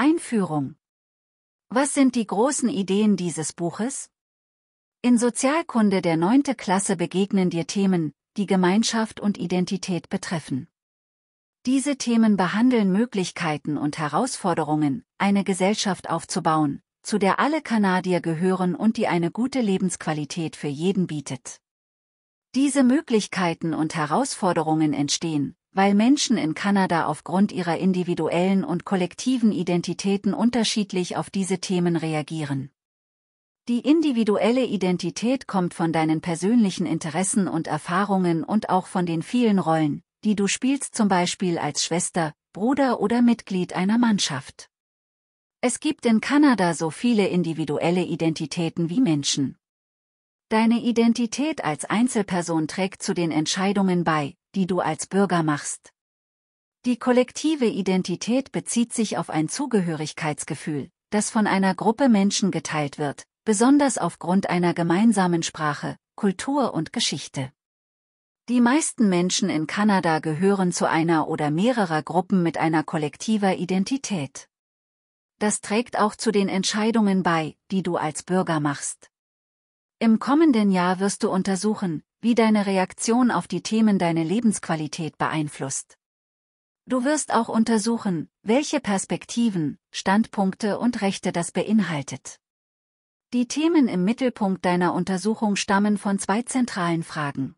Einführung. Was sind die großen Ideen dieses Buches? In Sozialkunde der 9. Klasse begegnen dir Themen, die Gemeinschaft und Identität betreffen. Diese Themen behandeln Möglichkeiten und Herausforderungen, eine Gesellschaft aufzubauen, zu der alle Kanadier gehören und die eine gute Lebensqualität für jeden bietet. Diese Möglichkeiten und Herausforderungen entstehen, weil Menschen in Kanada aufgrund ihrer individuellen und kollektiven Identitäten unterschiedlich auf diese Themen reagieren. Die individuelle Identität kommt von deinen persönlichen Interessen und Erfahrungen und auch von den vielen Rollen, die du spielst zum Beispiel als Schwester, Bruder oder Mitglied einer Mannschaft. Es gibt in Kanada so viele individuelle Identitäten wie Menschen. Deine Identität als Einzelperson trägt zu den Entscheidungen bei, die du als Bürger machst. Die kollektive Identität bezieht sich auf ein Zugehörigkeitsgefühl, das von einer Gruppe Menschen geteilt wird, besonders aufgrund einer gemeinsamen Sprache, Kultur und Geschichte. Die meisten Menschen in Kanada gehören zu einer oder mehrerer Gruppen mit einer kollektiver Identität. Das trägt auch zu den Entscheidungen bei, die du als Bürger machst. Im kommenden Jahr wirst du untersuchen, wie deine Reaktion auf die Themen deine Lebensqualität beeinflusst. Du wirst auch untersuchen, welche Perspektiven, Standpunkte und Rechte das beinhaltet. Die Themen im Mittelpunkt deiner Untersuchung stammen von zwei zentralen Fragen.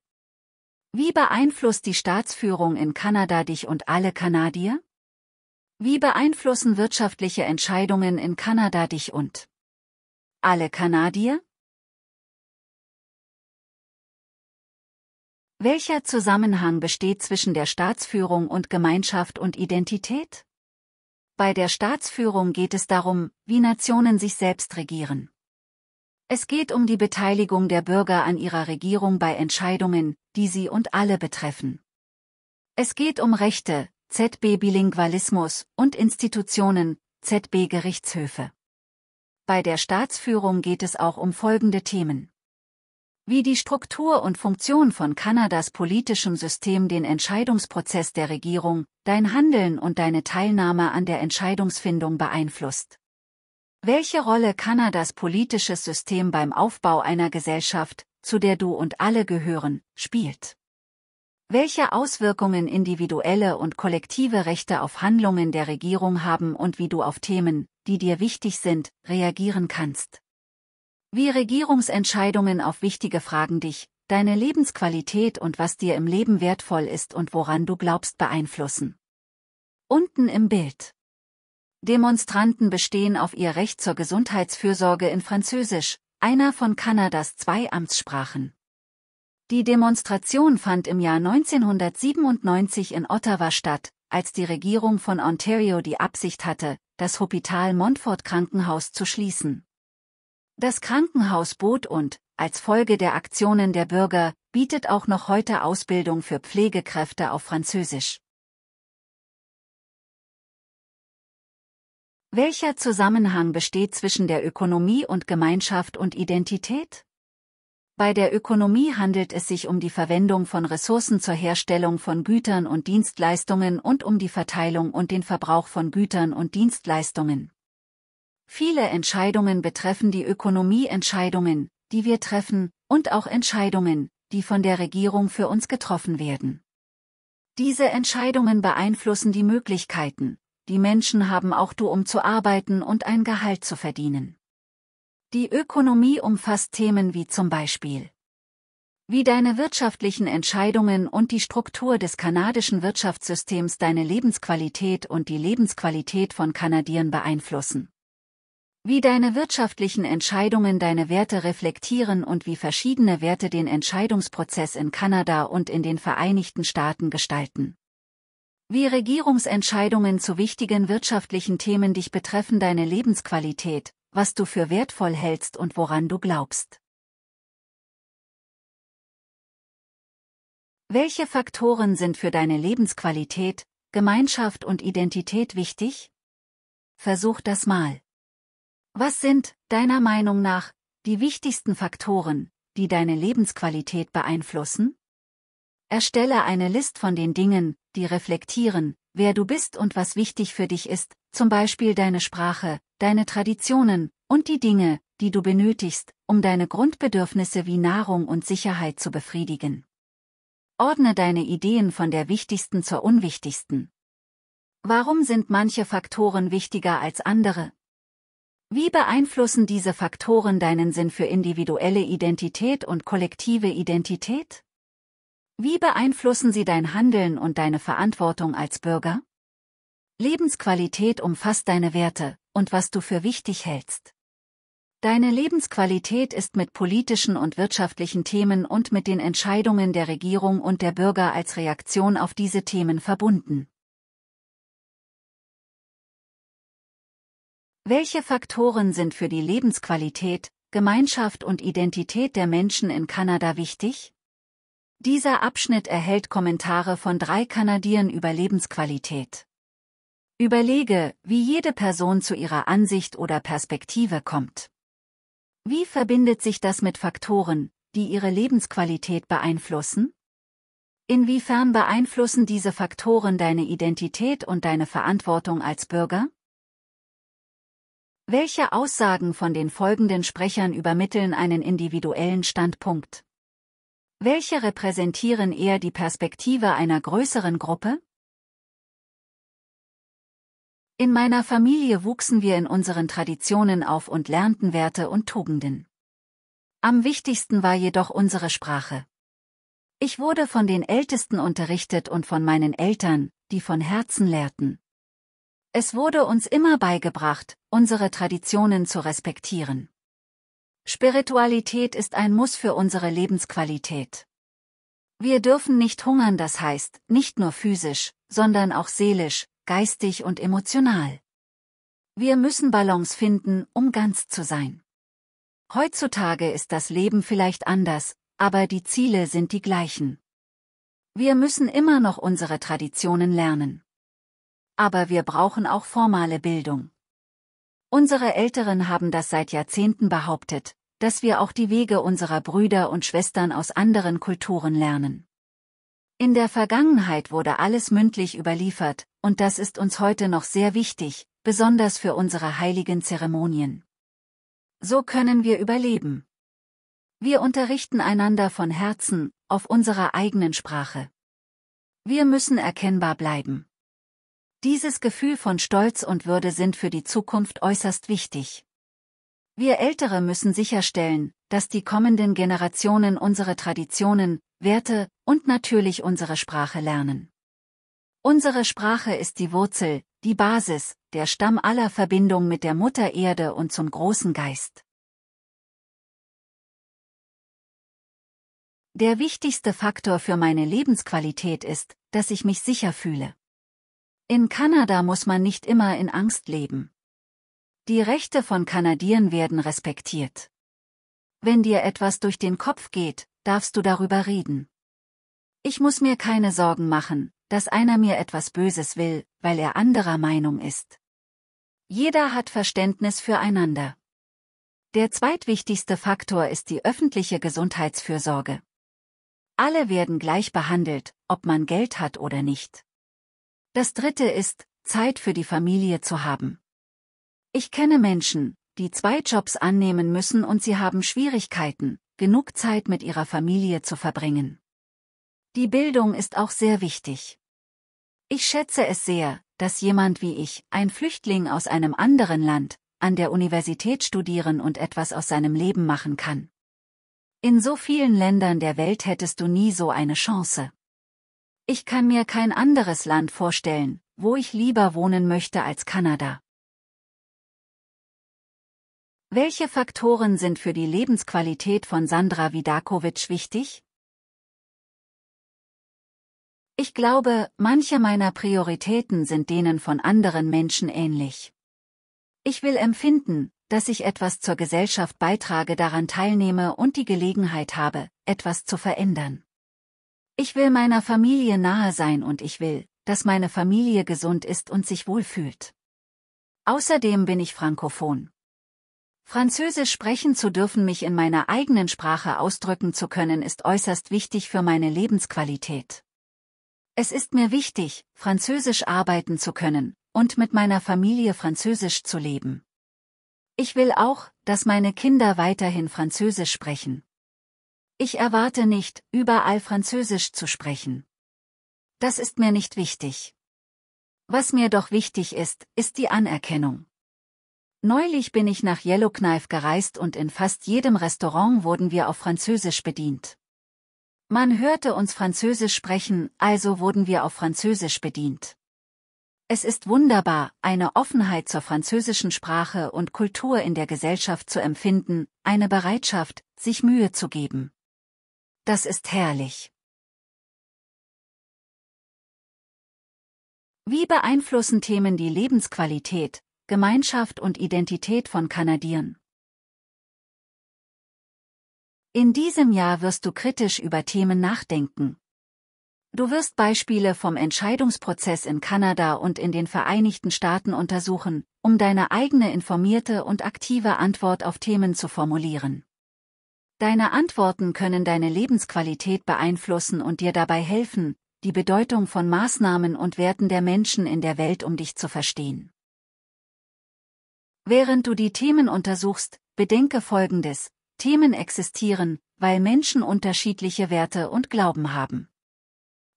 Wie beeinflusst die Staatsführung in Kanada dich und alle Kanadier? Wie beeinflussen wirtschaftliche Entscheidungen in Kanada dich und alle Kanadier? Welcher Zusammenhang besteht zwischen der Staatsführung und Gemeinschaft und Identität? Bei der Staatsführung geht es darum, wie Nationen sich selbst regieren. Es geht um die Beteiligung der Bürger an ihrer Regierung bei Entscheidungen, die sie und alle betreffen. Es geht um Rechte, ZB Bilingualismus und Institutionen, ZB Gerichtshöfe. Bei der Staatsführung geht es auch um folgende Themen wie die Struktur und Funktion von Kanadas politischem System den Entscheidungsprozess der Regierung, dein Handeln und deine Teilnahme an der Entscheidungsfindung beeinflusst. Welche Rolle Kanadas politisches System beim Aufbau einer Gesellschaft, zu der du und alle gehören, spielt? Welche Auswirkungen individuelle und kollektive Rechte auf Handlungen der Regierung haben und wie du auf Themen, die dir wichtig sind, reagieren kannst? Wie Regierungsentscheidungen auf wichtige Fragen dich, deine Lebensqualität und was dir im Leben wertvoll ist und woran du glaubst beeinflussen. Unten im Bild. Demonstranten bestehen auf ihr Recht zur Gesundheitsfürsorge in Französisch, einer von Kanadas zwei Amtssprachen. Die Demonstration fand im Jahr 1997 in Ottawa statt, als die Regierung von Ontario die Absicht hatte, das Hospital Montfort Krankenhaus zu schließen. Das Krankenhaus bot und, als Folge der Aktionen der Bürger, bietet auch noch heute Ausbildung für Pflegekräfte auf Französisch. Welcher Zusammenhang besteht zwischen der Ökonomie und Gemeinschaft und Identität? Bei der Ökonomie handelt es sich um die Verwendung von Ressourcen zur Herstellung von Gütern und Dienstleistungen und um die Verteilung und den Verbrauch von Gütern und Dienstleistungen. Viele Entscheidungen betreffen die Ökonomie Entscheidungen, die wir treffen, und auch Entscheidungen, die von der Regierung für uns getroffen werden. Diese Entscheidungen beeinflussen die Möglichkeiten, die Menschen haben auch du um zu arbeiten und ein Gehalt zu verdienen. Die Ökonomie umfasst Themen wie zum Beispiel wie deine wirtschaftlichen Entscheidungen und die Struktur des kanadischen Wirtschaftssystems deine Lebensqualität und die Lebensqualität von Kanadiern beeinflussen. Wie deine wirtschaftlichen Entscheidungen deine Werte reflektieren und wie verschiedene Werte den Entscheidungsprozess in Kanada und in den Vereinigten Staaten gestalten. Wie Regierungsentscheidungen zu wichtigen wirtschaftlichen Themen dich betreffen deine Lebensqualität, was du für wertvoll hältst und woran du glaubst. Welche Faktoren sind für deine Lebensqualität, Gemeinschaft und Identität wichtig? Versuch das mal. Was sind, deiner Meinung nach, die wichtigsten Faktoren, die deine Lebensqualität beeinflussen? Erstelle eine List von den Dingen, die reflektieren, wer du bist und was wichtig für dich ist, zum Beispiel deine Sprache, deine Traditionen und die Dinge, die du benötigst, um deine Grundbedürfnisse wie Nahrung und Sicherheit zu befriedigen. Ordne deine Ideen von der wichtigsten zur unwichtigsten. Warum sind manche Faktoren wichtiger als andere? Wie beeinflussen diese Faktoren deinen Sinn für individuelle Identität und kollektive Identität? Wie beeinflussen sie dein Handeln und deine Verantwortung als Bürger? Lebensqualität umfasst deine Werte und was du für wichtig hältst. Deine Lebensqualität ist mit politischen und wirtschaftlichen Themen und mit den Entscheidungen der Regierung und der Bürger als Reaktion auf diese Themen verbunden. Welche Faktoren sind für die Lebensqualität, Gemeinschaft und Identität der Menschen in Kanada wichtig? Dieser Abschnitt erhält Kommentare von drei Kanadiern über Lebensqualität. Überlege, wie jede Person zu ihrer Ansicht oder Perspektive kommt. Wie verbindet sich das mit Faktoren, die ihre Lebensqualität beeinflussen? Inwiefern beeinflussen diese Faktoren deine Identität und deine Verantwortung als Bürger? Welche Aussagen von den folgenden Sprechern übermitteln einen individuellen Standpunkt? Welche repräsentieren eher die Perspektive einer größeren Gruppe? In meiner Familie wuchsen wir in unseren Traditionen auf und lernten Werte und Tugenden. Am wichtigsten war jedoch unsere Sprache. Ich wurde von den Ältesten unterrichtet und von meinen Eltern, die von Herzen lehrten. Es wurde uns immer beigebracht, unsere Traditionen zu respektieren. Spiritualität ist ein Muss für unsere Lebensqualität. Wir dürfen nicht hungern, das heißt, nicht nur physisch, sondern auch seelisch, geistig und emotional. Wir müssen Balance finden, um ganz zu sein. Heutzutage ist das Leben vielleicht anders, aber die Ziele sind die gleichen. Wir müssen immer noch unsere Traditionen lernen. Aber wir brauchen auch formale Bildung. Unsere Älteren haben das seit Jahrzehnten behauptet, dass wir auch die Wege unserer Brüder und Schwestern aus anderen Kulturen lernen. In der Vergangenheit wurde alles mündlich überliefert, und das ist uns heute noch sehr wichtig, besonders für unsere heiligen Zeremonien. So können wir überleben. Wir unterrichten einander von Herzen, auf unserer eigenen Sprache. Wir müssen erkennbar bleiben. Dieses Gefühl von Stolz und Würde sind für die Zukunft äußerst wichtig. Wir Ältere müssen sicherstellen, dass die kommenden Generationen unsere Traditionen, Werte und natürlich unsere Sprache lernen. Unsere Sprache ist die Wurzel, die Basis, der Stamm aller Verbindung mit der Mutter Erde und zum großen Geist. Der wichtigste Faktor für meine Lebensqualität ist, dass ich mich sicher fühle. In Kanada muss man nicht immer in Angst leben. Die Rechte von Kanadiern werden respektiert. Wenn dir etwas durch den Kopf geht, darfst du darüber reden. Ich muss mir keine Sorgen machen, dass einer mir etwas Böses will, weil er anderer Meinung ist. Jeder hat Verständnis füreinander. Der zweitwichtigste Faktor ist die öffentliche Gesundheitsfürsorge. Alle werden gleich behandelt, ob man Geld hat oder nicht. Das dritte ist, Zeit für die Familie zu haben. Ich kenne Menschen, die zwei Jobs annehmen müssen und sie haben Schwierigkeiten, genug Zeit mit ihrer Familie zu verbringen. Die Bildung ist auch sehr wichtig. Ich schätze es sehr, dass jemand wie ich, ein Flüchtling aus einem anderen Land, an der Universität studieren und etwas aus seinem Leben machen kann. In so vielen Ländern der Welt hättest du nie so eine Chance. Ich kann mir kein anderes Land vorstellen, wo ich lieber wohnen möchte als Kanada. Welche Faktoren sind für die Lebensqualität von Sandra Vidakovic wichtig? Ich glaube, manche meiner Prioritäten sind denen von anderen Menschen ähnlich. Ich will empfinden, dass ich etwas zur Gesellschaft beitrage, daran teilnehme und die Gelegenheit habe, etwas zu verändern. Ich will meiner Familie nahe sein und ich will, dass meine Familie gesund ist und sich wohlfühlt. Außerdem bin ich frankophon. Französisch sprechen zu dürfen, mich in meiner eigenen Sprache ausdrücken zu können, ist äußerst wichtig für meine Lebensqualität. Es ist mir wichtig, Französisch arbeiten zu können und mit meiner Familie Französisch zu leben. Ich will auch, dass meine Kinder weiterhin Französisch sprechen. Ich erwarte nicht, überall Französisch zu sprechen. Das ist mir nicht wichtig. Was mir doch wichtig ist, ist die Anerkennung. Neulich bin ich nach Yellowknife gereist und in fast jedem Restaurant wurden wir auf Französisch bedient. Man hörte uns Französisch sprechen, also wurden wir auf Französisch bedient. Es ist wunderbar, eine Offenheit zur französischen Sprache und Kultur in der Gesellschaft zu empfinden, eine Bereitschaft, sich Mühe zu geben. Das ist herrlich. Wie beeinflussen Themen die Lebensqualität, Gemeinschaft und Identität von Kanadiern? In diesem Jahr wirst du kritisch über Themen nachdenken. Du wirst Beispiele vom Entscheidungsprozess in Kanada und in den Vereinigten Staaten untersuchen, um deine eigene informierte und aktive Antwort auf Themen zu formulieren. Deine Antworten können deine Lebensqualität beeinflussen und dir dabei helfen, die Bedeutung von Maßnahmen und Werten der Menschen in der Welt um dich zu verstehen. Während du die Themen untersuchst, bedenke Folgendes, Themen existieren, weil Menschen unterschiedliche Werte und Glauben haben.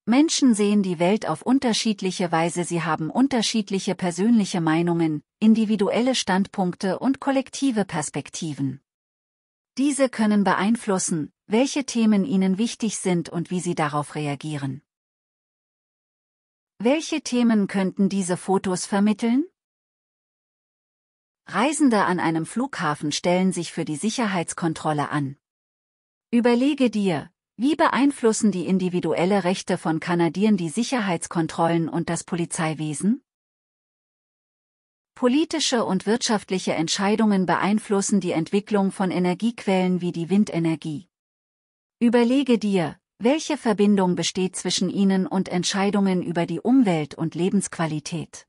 Menschen sehen die Welt auf unterschiedliche Weise, sie haben unterschiedliche persönliche Meinungen, individuelle Standpunkte und kollektive Perspektiven. Diese können beeinflussen, welche Themen ihnen wichtig sind und wie sie darauf reagieren. Welche Themen könnten diese Fotos vermitteln? Reisende an einem Flughafen stellen sich für die Sicherheitskontrolle an. Überlege dir, wie beeinflussen die individuelle Rechte von Kanadiern die Sicherheitskontrollen und das Polizeiwesen? Politische und wirtschaftliche Entscheidungen beeinflussen die Entwicklung von Energiequellen wie die Windenergie. Überlege dir, welche Verbindung besteht zwischen ihnen und Entscheidungen über die Umwelt und Lebensqualität?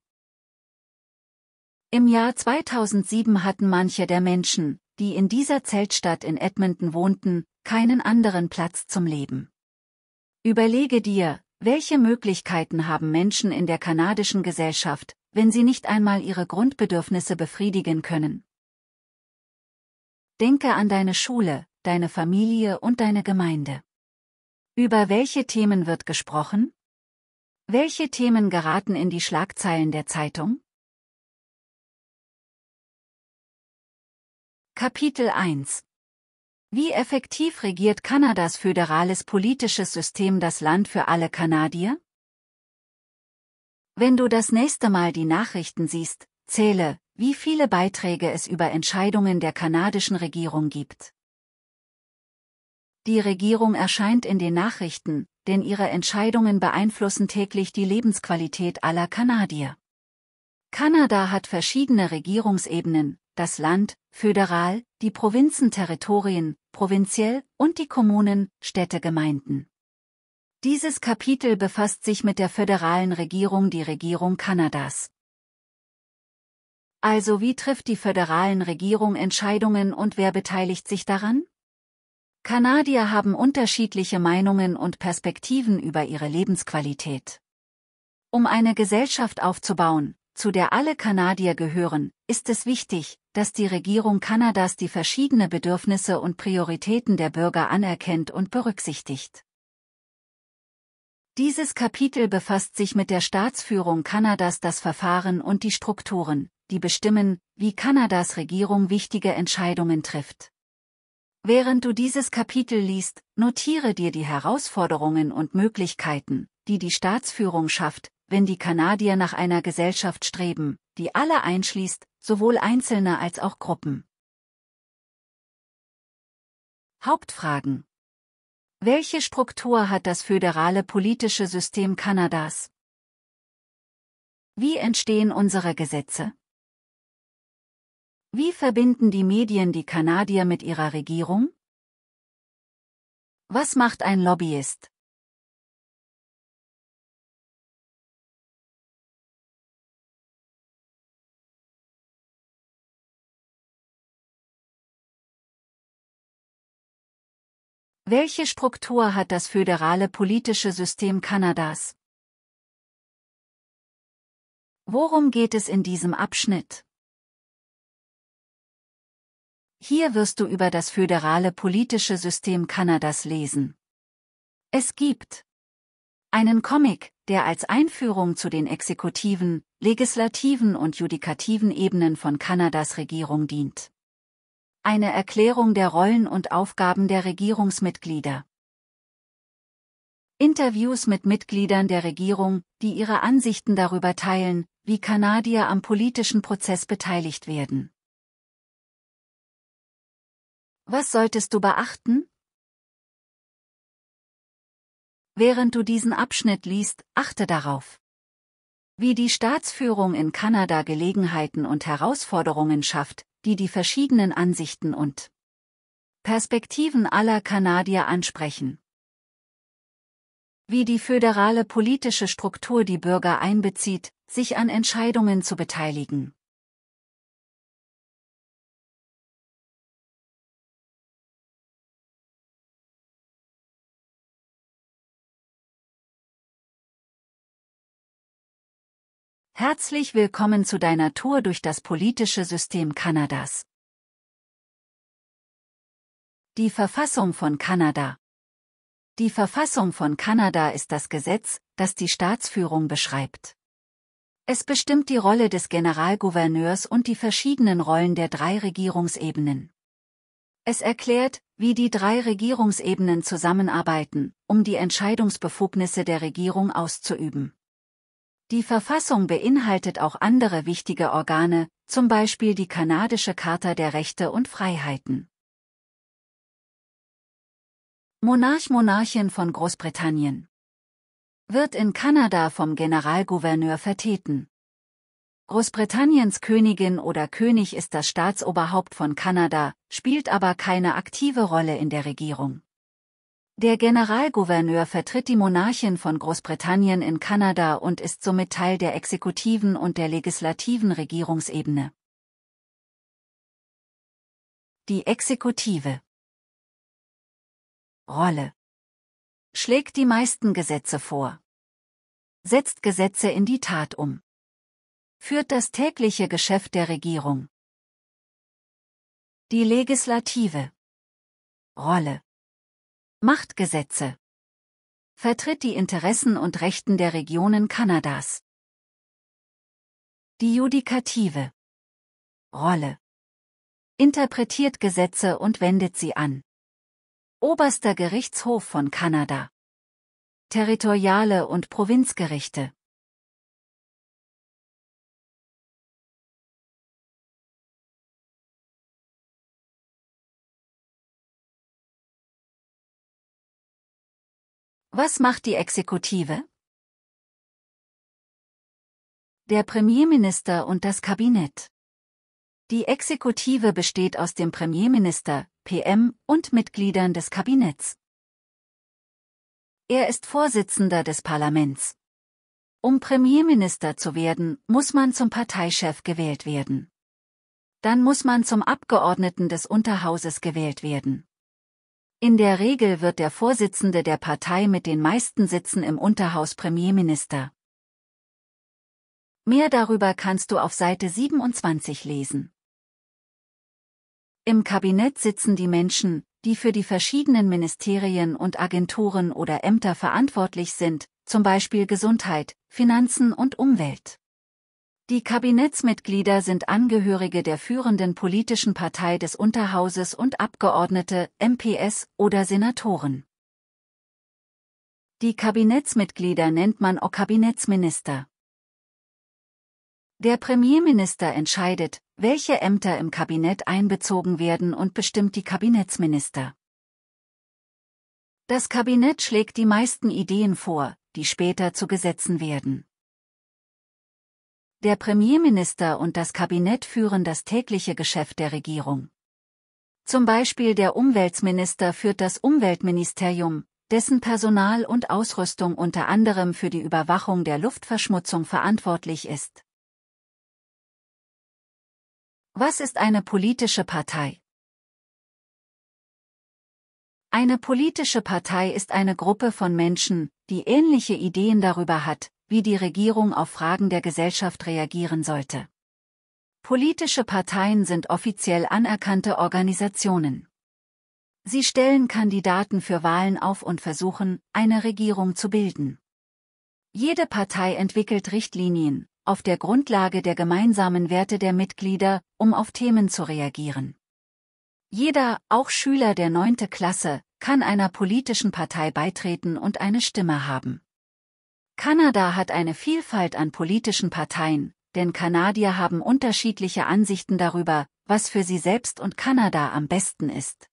Im Jahr 2007 hatten manche der Menschen, die in dieser Zeltstadt in Edmonton wohnten, keinen anderen Platz zum Leben. Überlege dir, welche Möglichkeiten haben Menschen in der kanadischen Gesellschaft, wenn sie nicht einmal ihre Grundbedürfnisse befriedigen können. Denke an deine Schule, deine Familie und deine Gemeinde. Über welche Themen wird gesprochen? Welche Themen geraten in die Schlagzeilen der Zeitung? Kapitel 1 Wie effektiv regiert Kanadas föderales politisches System das Land für alle Kanadier? Wenn du das nächste Mal die Nachrichten siehst, zähle, wie viele Beiträge es über Entscheidungen der kanadischen Regierung gibt. Die Regierung erscheint in den Nachrichten, denn ihre Entscheidungen beeinflussen täglich die Lebensqualität aller Kanadier. Kanada hat verschiedene Regierungsebenen, das Land, föderal, die Provinzen Territorien, provinziell und die Kommunen, Städte Gemeinden. Dieses Kapitel befasst sich mit der föderalen Regierung die Regierung Kanadas. Also wie trifft die föderalen Regierung Entscheidungen und wer beteiligt sich daran? Kanadier haben unterschiedliche Meinungen und Perspektiven über ihre Lebensqualität. Um eine Gesellschaft aufzubauen, zu der alle Kanadier gehören, ist es wichtig, dass die Regierung Kanadas die verschiedenen Bedürfnisse und Prioritäten der Bürger anerkennt und berücksichtigt. Dieses Kapitel befasst sich mit der Staatsführung Kanadas das Verfahren und die Strukturen, die bestimmen, wie Kanadas Regierung wichtige Entscheidungen trifft. Während du dieses Kapitel liest, notiere dir die Herausforderungen und Möglichkeiten, die die Staatsführung schafft, wenn die Kanadier nach einer Gesellschaft streben, die alle einschließt, sowohl Einzelne als auch Gruppen. Hauptfragen welche Struktur hat das föderale politische System Kanadas? Wie entstehen unsere Gesetze? Wie verbinden die Medien die Kanadier mit ihrer Regierung? Was macht ein Lobbyist? Welche Struktur hat das föderale politische System Kanadas? Worum geht es in diesem Abschnitt? Hier wirst du über das föderale politische System Kanadas lesen. Es gibt einen Comic, der als Einführung zu den exekutiven, legislativen und judikativen Ebenen von Kanadas Regierung dient. Eine Erklärung der Rollen und Aufgaben der Regierungsmitglieder. Interviews mit Mitgliedern der Regierung, die ihre Ansichten darüber teilen, wie Kanadier am politischen Prozess beteiligt werden. Was solltest du beachten? Während du diesen Abschnitt liest, achte darauf. Wie die Staatsführung in Kanada Gelegenheiten und Herausforderungen schafft, die die verschiedenen Ansichten und Perspektiven aller Kanadier ansprechen. Wie die föderale politische Struktur die Bürger einbezieht, sich an Entscheidungen zu beteiligen. Herzlich willkommen zu deiner Tour durch das politische System Kanadas. Die Verfassung von Kanada Die Verfassung von Kanada ist das Gesetz, das die Staatsführung beschreibt. Es bestimmt die Rolle des Generalgouverneurs und die verschiedenen Rollen der drei Regierungsebenen. Es erklärt, wie die drei Regierungsebenen zusammenarbeiten, um die Entscheidungsbefugnisse der Regierung auszuüben. Die Verfassung beinhaltet auch andere wichtige Organe, zum Beispiel die kanadische Charta der Rechte und Freiheiten. Monarch Monarchin von Großbritannien wird in Kanada vom Generalgouverneur vertreten. Großbritanniens Königin oder König ist das Staatsoberhaupt von Kanada, spielt aber keine aktive Rolle in der Regierung. Der Generalgouverneur vertritt die Monarchin von Großbritannien in Kanada und ist somit Teil der exekutiven und der legislativen Regierungsebene. Die Exekutive Rolle schlägt die meisten Gesetze vor, setzt Gesetze in die Tat um, führt das tägliche Geschäft der Regierung. Die legislative Rolle Machtgesetze. Vertritt die Interessen und Rechten der Regionen Kanadas. Die Judikative Rolle interpretiert Gesetze und wendet sie an. Oberster Gerichtshof von Kanada. Territoriale und Provinzgerichte. Was macht die Exekutive? Der Premierminister und das Kabinett. Die Exekutive besteht aus dem Premierminister, PM, und Mitgliedern des Kabinetts. Er ist Vorsitzender des Parlaments. Um Premierminister zu werden, muss man zum Parteichef gewählt werden. Dann muss man zum Abgeordneten des Unterhauses gewählt werden. In der Regel wird der Vorsitzende der Partei mit den meisten Sitzen im Unterhaus Premierminister. Mehr darüber kannst du auf Seite 27 lesen. Im Kabinett sitzen die Menschen, die für die verschiedenen Ministerien und Agenturen oder Ämter verantwortlich sind, zum Beispiel Gesundheit, Finanzen und Umwelt. Die Kabinettsmitglieder sind Angehörige der führenden politischen Partei des Unterhauses und Abgeordnete, MPS oder Senatoren. Die Kabinettsmitglieder nennt man auch Kabinettsminister. Der Premierminister entscheidet, welche Ämter im Kabinett einbezogen werden und bestimmt die Kabinettsminister. Das Kabinett schlägt die meisten Ideen vor, die später zu Gesetzen werden. Der Premierminister und das Kabinett führen das tägliche Geschäft der Regierung. Zum Beispiel der Umweltminister führt das Umweltministerium, dessen Personal und Ausrüstung unter anderem für die Überwachung der Luftverschmutzung verantwortlich ist. Was ist eine politische Partei? Eine politische Partei ist eine Gruppe von Menschen, die ähnliche Ideen darüber hat, wie die Regierung auf Fragen der Gesellschaft reagieren sollte. Politische Parteien sind offiziell anerkannte Organisationen. Sie stellen Kandidaten für Wahlen auf und versuchen, eine Regierung zu bilden. Jede Partei entwickelt Richtlinien, auf der Grundlage der gemeinsamen Werte der Mitglieder, um auf Themen zu reagieren. Jeder, auch Schüler der neunte Klasse, kann einer politischen Partei beitreten und eine Stimme haben. Kanada hat eine Vielfalt an politischen Parteien, denn Kanadier haben unterschiedliche Ansichten darüber, was für sie selbst und Kanada am besten ist.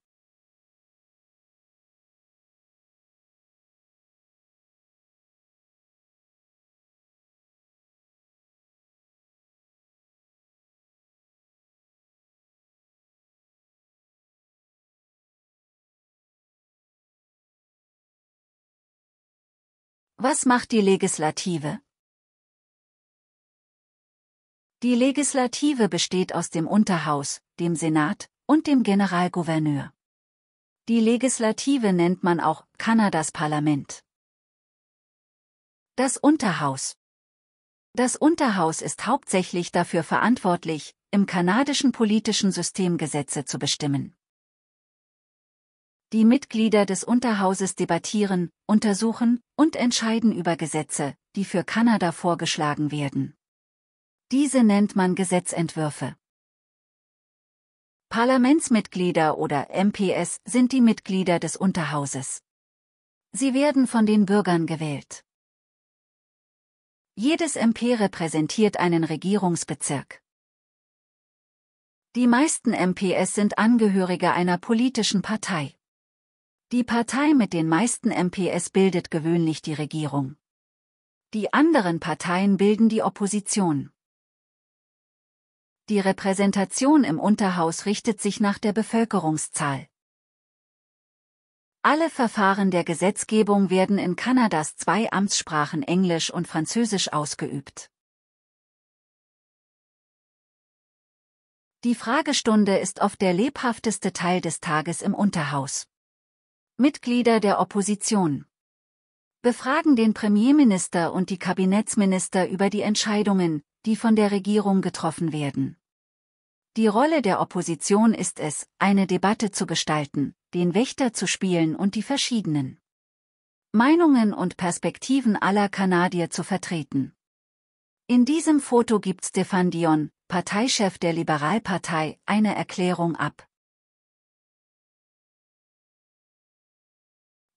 Was macht die Legislative? Die Legislative besteht aus dem Unterhaus, dem Senat und dem Generalgouverneur. Die Legislative nennt man auch Kanadas Parlament. Das Unterhaus Das Unterhaus ist hauptsächlich dafür verantwortlich, im kanadischen politischen System Gesetze zu bestimmen. Die Mitglieder des Unterhauses debattieren, untersuchen und entscheiden über Gesetze, die für Kanada vorgeschlagen werden. Diese nennt man Gesetzentwürfe. Parlamentsmitglieder oder MPs sind die Mitglieder des Unterhauses. Sie werden von den Bürgern gewählt. Jedes MP repräsentiert einen Regierungsbezirk. Die meisten MPs sind Angehörige einer politischen Partei. Die Partei mit den meisten MPs bildet gewöhnlich die Regierung. Die anderen Parteien bilden die Opposition. Die Repräsentation im Unterhaus richtet sich nach der Bevölkerungszahl. Alle Verfahren der Gesetzgebung werden in Kanadas zwei Amtssprachen Englisch und Französisch ausgeübt. Die Fragestunde ist oft der lebhafteste Teil des Tages im Unterhaus. Mitglieder der Opposition befragen den Premierminister und die Kabinettsminister über die Entscheidungen, die von der Regierung getroffen werden. Die Rolle der Opposition ist es, eine Debatte zu gestalten, den Wächter zu spielen und die verschiedenen Meinungen und Perspektiven aller Kanadier zu vertreten. In diesem Foto gibt Stefan Dion, Parteichef der Liberalpartei, eine Erklärung ab.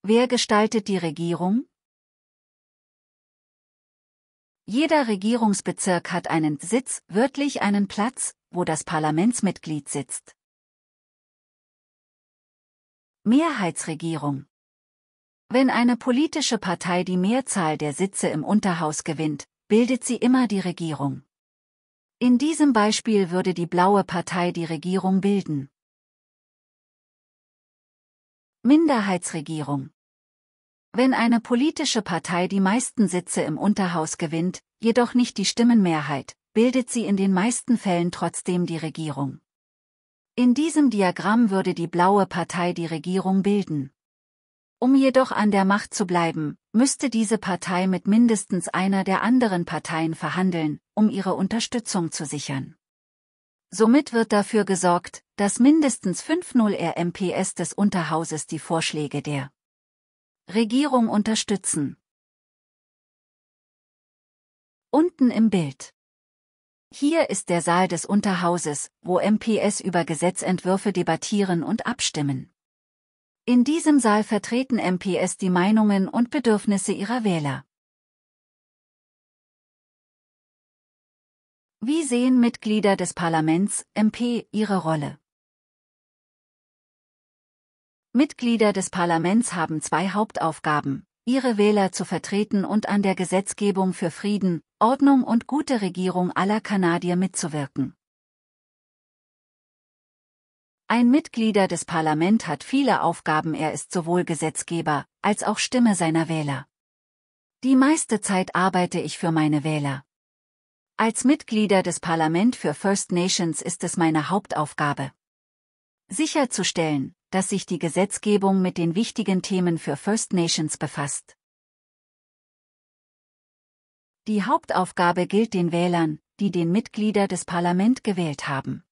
Wer gestaltet die Regierung? Jeder Regierungsbezirk hat einen Sitz, wörtlich einen Platz, wo das Parlamentsmitglied sitzt. Mehrheitsregierung Wenn eine politische Partei die Mehrzahl der Sitze im Unterhaus gewinnt, bildet sie immer die Regierung. In diesem Beispiel würde die blaue Partei die Regierung bilden. Minderheitsregierung wenn eine politische Partei die meisten Sitze im Unterhaus gewinnt, jedoch nicht die Stimmenmehrheit, bildet sie in den meisten Fällen trotzdem die Regierung. In diesem Diagramm würde die blaue Partei die Regierung bilden. Um jedoch an der Macht zu bleiben, müsste diese Partei mit mindestens einer der anderen Parteien verhandeln, um ihre Unterstützung zu sichern. Somit wird dafür gesorgt, dass mindestens 5 0 RMPs des Unterhauses die Vorschläge der Regierung unterstützen. Unten im Bild. Hier ist der Saal des Unterhauses, wo MPS über Gesetzentwürfe debattieren und abstimmen. In diesem Saal vertreten MPS die Meinungen und Bedürfnisse ihrer Wähler. Wie sehen Mitglieder des Parlaments, MP, ihre Rolle? Mitglieder des Parlaments haben zwei Hauptaufgaben, ihre Wähler zu vertreten und an der Gesetzgebung für Frieden, Ordnung und gute Regierung aller Kanadier mitzuwirken. Ein Mitglieder des Parlament hat viele Aufgaben, er ist sowohl Gesetzgeber als auch Stimme seiner Wähler. Die meiste Zeit arbeite ich für meine Wähler. Als Mitglieder des Parlament für First Nations ist es meine Hauptaufgabe, sicherzustellen, dass sich die Gesetzgebung mit den wichtigen Themen für First Nations befasst. Die Hauptaufgabe gilt den Wählern, die den Mitglieder des Parlament gewählt haben.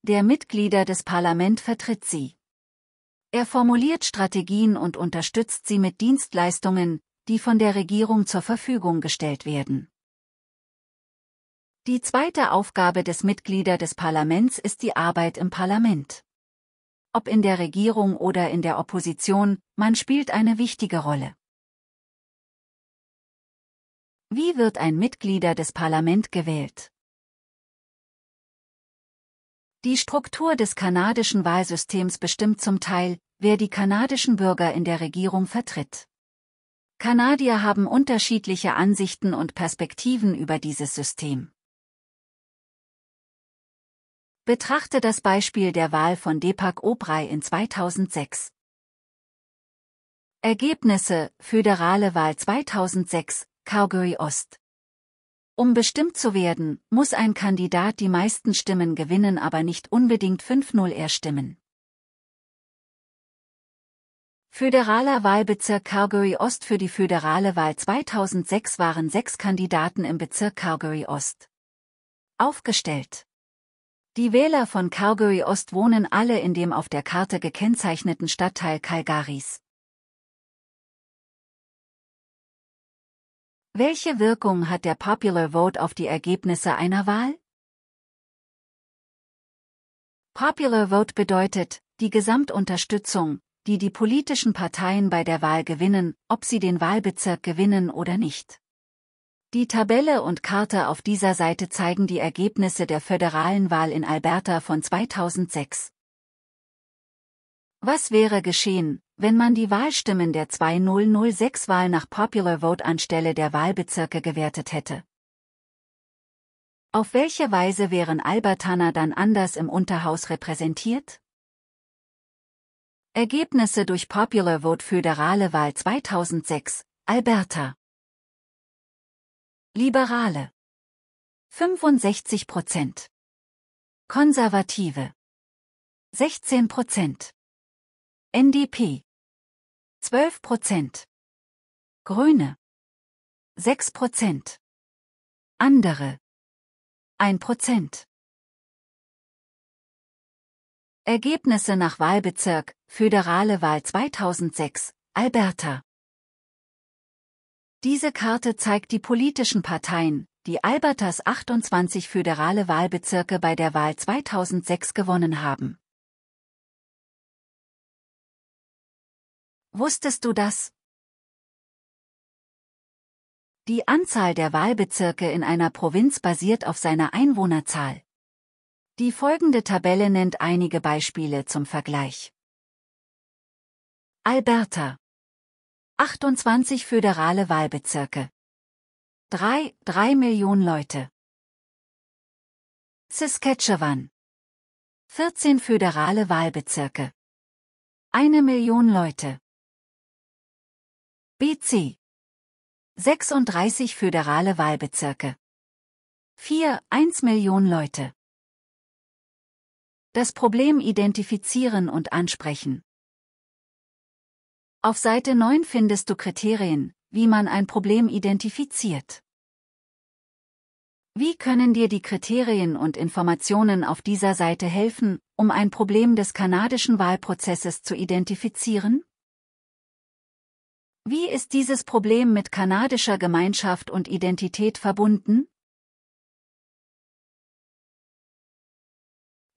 Der Mitglieder des Parlament vertritt sie. Er formuliert Strategien und unterstützt sie mit Dienstleistungen, die von der Regierung zur Verfügung gestellt werden. Die zweite Aufgabe des Mitglieder des Parlaments ist die Arbeit im Parlament ob in der Regierung oder in der Opposition, man spielt eine wichtige Rolle. Wie wird ein Mitglieder des Parlament gewählt? Die Struktur des kanadischen Wahlsystems bestimmt zum Teil, wer die kanadischen Bürger in der Regierung vertritt. Kanadier haben unterschiedliche Ansichten und Perspektiven über dieses System. Betrachte das Beispiel der Wahl von Deepak Obrai in 2006. Ergebnisse Föderale Wahl 2006, Calgary Ost um bestimmt zu werden, muss ein Kandidat die meisten Stimmen gewinnen, aber nicht unbedingt 5-0 erstimmen. Föderaler Wahlbezirk Calgary Ost Für die föderale Wahl 2006 waren sechs Kandidaten im Bezirk Calgary Ost aufgestellt. Die Wähler von Calgary Ost wohnen alle in dem auf der Karte gekennzeichneten Stadtteil Calgaris. Welche Wirkung hat der Popular Vote auf die Ergebnisse einer Wahl? Popular Vote bedeutet, die Gesamtunterstützung, die die politischen Parteien bei der Wahl gewinnen, ob sie den Wahlbezirk gewinnen oder nicht. Die Tabelle und Karte auf dieser Seite zeigen die Ergebnisse der föderalen Wahl in Alberta von 2006. Was wäre geschehen, wenn man die Wahlstimmen der 2006-Wahl nach Popular Vote anstelle der Wahlbezirke gewertet hätte? Auf welche Weise wären Albertaner dann anders im Unterhaus repräsentiert? Ergebnisse durch Popular Vote Föderale Wahl 2006, Alberta Liberale 65 Prozent. Konservative 16 Prozent. NDP 12 Prozent. Grüne 6 Prozent. Andere 1 Prozent. Ergebnisse nach Wahlbezirk, Föderale Wahl 2006, Alberta diese Karte zeigt die politischen Parteien, die Albertas 28 föderale Wahlbezirke bei der Wahl 2006 gewonnen haben. Wusstest du das? Die Anzahl der Wahlbezirke in einer Provinz basiert auf seiner Einwohnerzahl. Die folgende Tabelle nennt einige Beispiele zum Vergleich. Alberta 28 föderale Wahlbezirke. 3, 3 Millionen Leute. Saskatchewan. 14 föderale Wahlbezirke. 1 Million Leute. BC. 36 föderale Wahlbezirke. 4, 1 Million Leute. Das Problem identifizieren und ansprechen. Auf Seite 9 findest du Kriterien, wie man ein Problem identifiziert. Wie können dir die Kriterien und Informationen auf dieser Seite helfen, um ein Problem des kanadischen Wahlprozesses zu identifizieren? Wie ist dieses Problem mit kanadischer Gemeinschaft und Identität verbunden?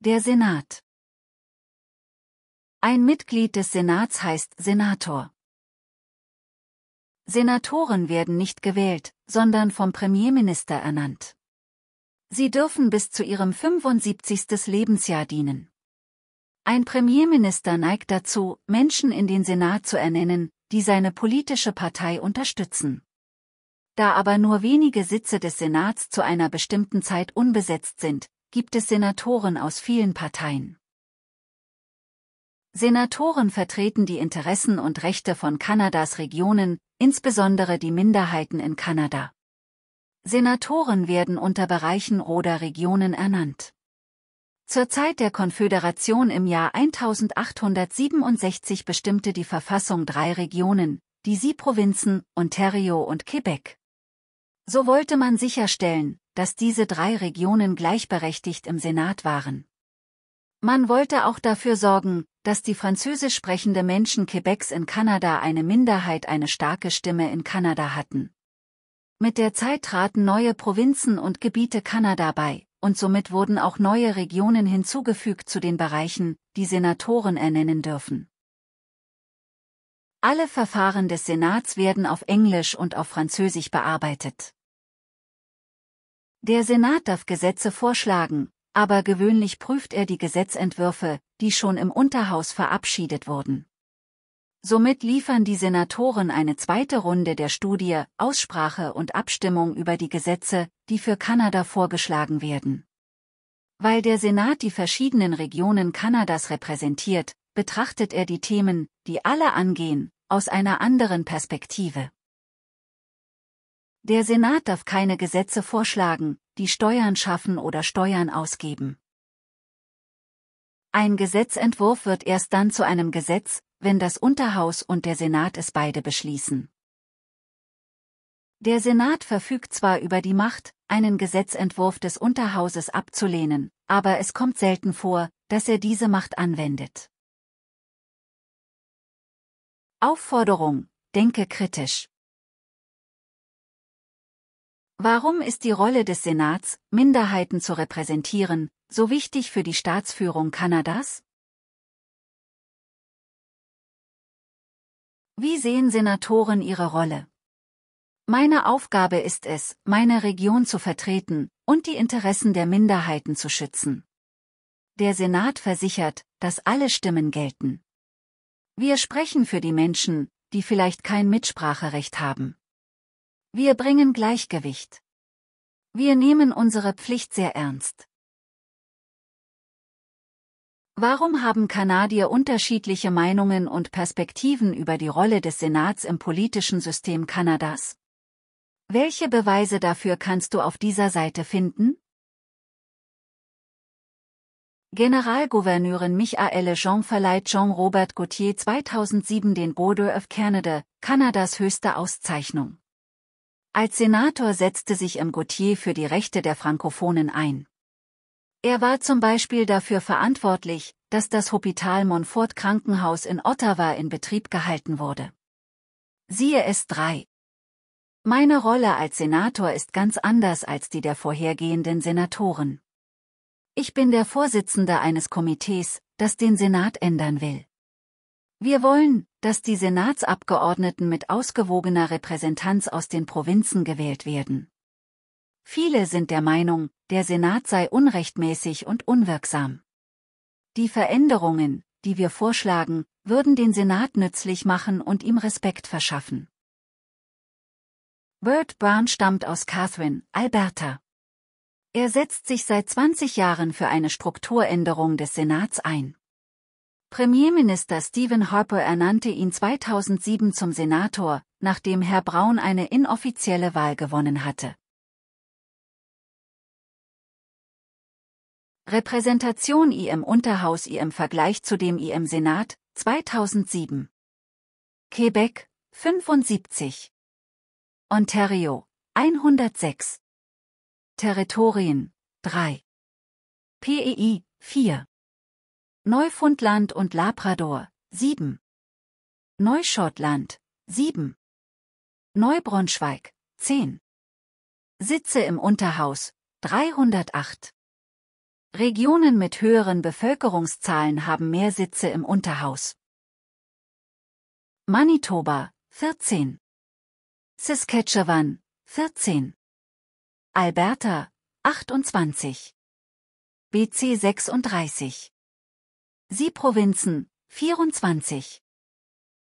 Der Senat ein Mitglied des Senats heißt Senator. Senatoren werden nicht gewählt, sondern vom Premierminister ernannt. Sie dürfen bis zu ihrem 75. Lebensjahr dienen. Ein Premierminister neigt dazu, Menschen in den Senat zu ernennen, die seine politische Partei unterstützen. Da aber nur wenige Sitze des Senats zu einer bestimmten Zeit unbesetzt sind, gibt es Senatoren aus vielen Parteien. Senatoren vertreten die Interessen und Rechte von Kanadas Regionen, insbesondere die Minderheiten in Kanada. Senatoren werden unter Bereichen oder Regionen ernannt. Zur Zeit der Konföderation im Jahr 1867 bestimmte die Verfassung drei Regionen, die sie Provinzen, Ontario und Quebec. So wollte man sicherstellen, dass diese drei Regionen gleichberechtigt im Senat waren. Man wollte auch dafür sorgen, dass die französisch sprechende Menschen Quebecs in Kanada eine Minderheit eine starke Stimme in Kanada hatten. Mit der Zeit traten neue Provinzen und Gebiete Kanada bei, und somit wurden auch neue Regionen hinzugefügt zu den Bereichen, die Senatoren ernennen dürfen. Alle Verfahren des Senats werden auf Englisch und auf Französisch bearbeitet. Der Senat darf Gesetze vorschlagen, aber gewöhnlich prüft er die Gesetzentwürfe, die schon im Unterhaus verabschiedet wurden. Somit liefern die Senatoren eine zweite Runde der Studie, Aussprache und Abstimmung über die Gesetze, die für Kanada vorgeschlagen werden. Weil der Senat die verschiedenen Regionen Kanadas repräsentiert, betrachtet er die Themen, die alle angehen, aus einer anderen Perspektive. Der Senat darf keine Gesetze vorschlagen, die Steuern schaffen oder Steuern ausgeben. Ein Gesetzentwurf wird erst dann zu einem Gesetz, wenn das Unterhaus und der Senat es beide beschließen. Der Senat verfügt zwar über die Macht, einen Gesetzentwurf des Unterhauses abzulehnen, aber es kommt selten vor, dass er diese Macht anwendet. Aufforderung, denke kritisch. Warum ist die Rolle des Senats, Minderheiten zu repräsentieren, so wichtig für die Staatsführung Kanadas? Wie sehen Senatoren ihre Rolle? Meine Aufgabe ist es, meine Region zu vertreten und die Interessen der Minderheiten zu schützen. Der Senat versichert, dass alle Stimmen gelten. Wir sprechen für die Menschen, die vielleicht kein Mitspracherecht haben. Wir bringen Gleichgewicht. Wir nehmen unsere Pflicht sehr ernst. Warum haben Kanadier unterschiedliche Meinungen und Perspektiven über die Rolle des Senats im politischen System Kanadas? Welche Beweise dafür kannst du auf dieser Seite finden? Generalgouverneurin Michaele Jean verleiht Jean-Robert Gauthier 2007 den Border of Canada, Kanadas höchste Auszeichnung. Als Senator setzte sich im Gauthier für die Rechte der Frankophonen ein. Er war zum Beispiel dafür verantwortlich, dass das Hospital Montfort Krankenhaus in Ottawa in Betrieb gehalten wurde. Siehe es 3 Meine Rolle als Senator ist ganz anders als die der vorhergehenden Senatoren. Ich bin der Vorsitzende eines Komitees, das den Senat ändern will. Wir wollen, dass die Senatsabgeordneten mit ausgewogener Repräsentanz aus den Provinzen gewählt werden. Viele sind der Meinung, der Senat sei unrechtmäßig und unwirksam. Die Veränderungen, die wir vorschlagen, würden den Senat nützlich machen und ihm Respekt verschaffen. Bert Brown stammt aus Catherine, Alberta. Er setzt sich seit 20 Jahren für eine Strukturänderung des Senats ein. Premierminister Stephen Harper ernannte ihn 2007 zum Senator, nachdem Herr Brown eine inoffizielle Wahl gewonnen hatte. Repräsentation IM Unterhaus IM Vergleich zu dem IM Senat, 2007. Quebec, 75. Ontario, 106. Territorien, 3. PEI, 4. Neufundland und Labrador, 7. Neuschottland, 7. Neubronschweig, 10. Sitze im Unterhaus, 308. Regionen mit höheren Bevölkerungszahlen haben mehr Sitze im Unterhaus. Manitoba 14 Saskatchewan 14 Alberta 28 BC 36 Sie Provinzen 24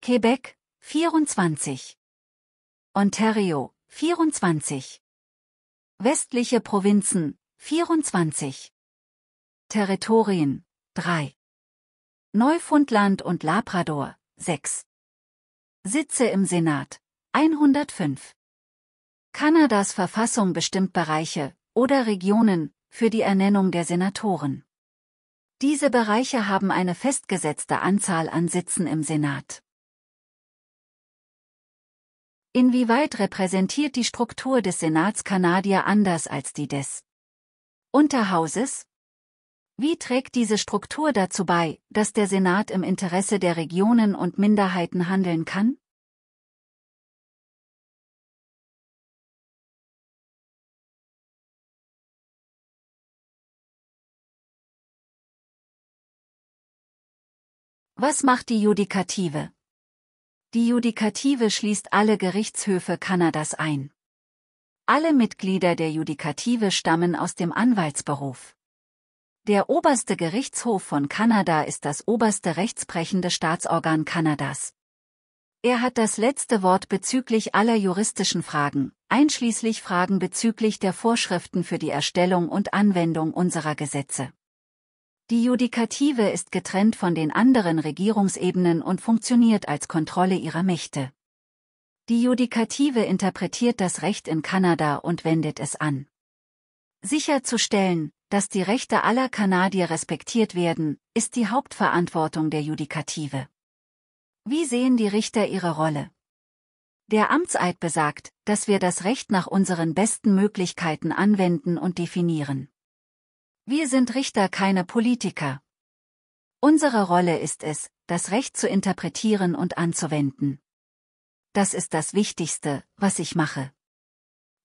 Quebec 24 Ontario 24 Westliche Provinzen 24 Territorien 3. Neufundland und Labrador 6. Sitze im Senat 105. Kanadas Verfassung bestimmt Bereiche oder Regionen für die Ernennung der Senatoren. Diese Bereiche haben eine festgesetzte Anzahl an Sitzen im Senat. Inwieweit repräsentiert die Struktur des Senats Kanadier anders als die des Unterhauses, wie trägt diese Struktur dazu bei, dass der Senat im Interesse der Regionen und Minderheiten handeln kann? Was macht die Judikative? Die Judikative schließt alle Gerichtshöfe Kanadas ein. Alle Mitglieder der Judikative stammen aus dem Anwaltsberuf. Der oberste Gerichtshof von Kanada ist das oberste rechtsprechende Staatsorgan Kanadas. Er hat das letzte Wort bezüglich aller juristischen Fragen, einschließlich Fragen bezüglich der Vorschriften für die Erstellung und Anwendung unserer Gesetze. Die Judikative ist getrennt von den anderen Regierungsebenen und funktioniert als Kontrolle ihrer Mächte. Die Judikative interpretiert das Recht in Kanada und wendet es an. Sicherzustellen, dass die Rechte aller Kanadier respektiert werden, ist die Hauptverantwortung der Judikative. Wie sehen die Richter ihre Rolle? Der Amtseid besagt, dass wir das Recht nach unseren besten Möglichkeiten anwenden und definieren. Wir sind Richter keine Politiker. Unsere Rolle ist es, das Recht zu interpretieren und anzuwenden. Das ist das Wichtigste, was ich mache.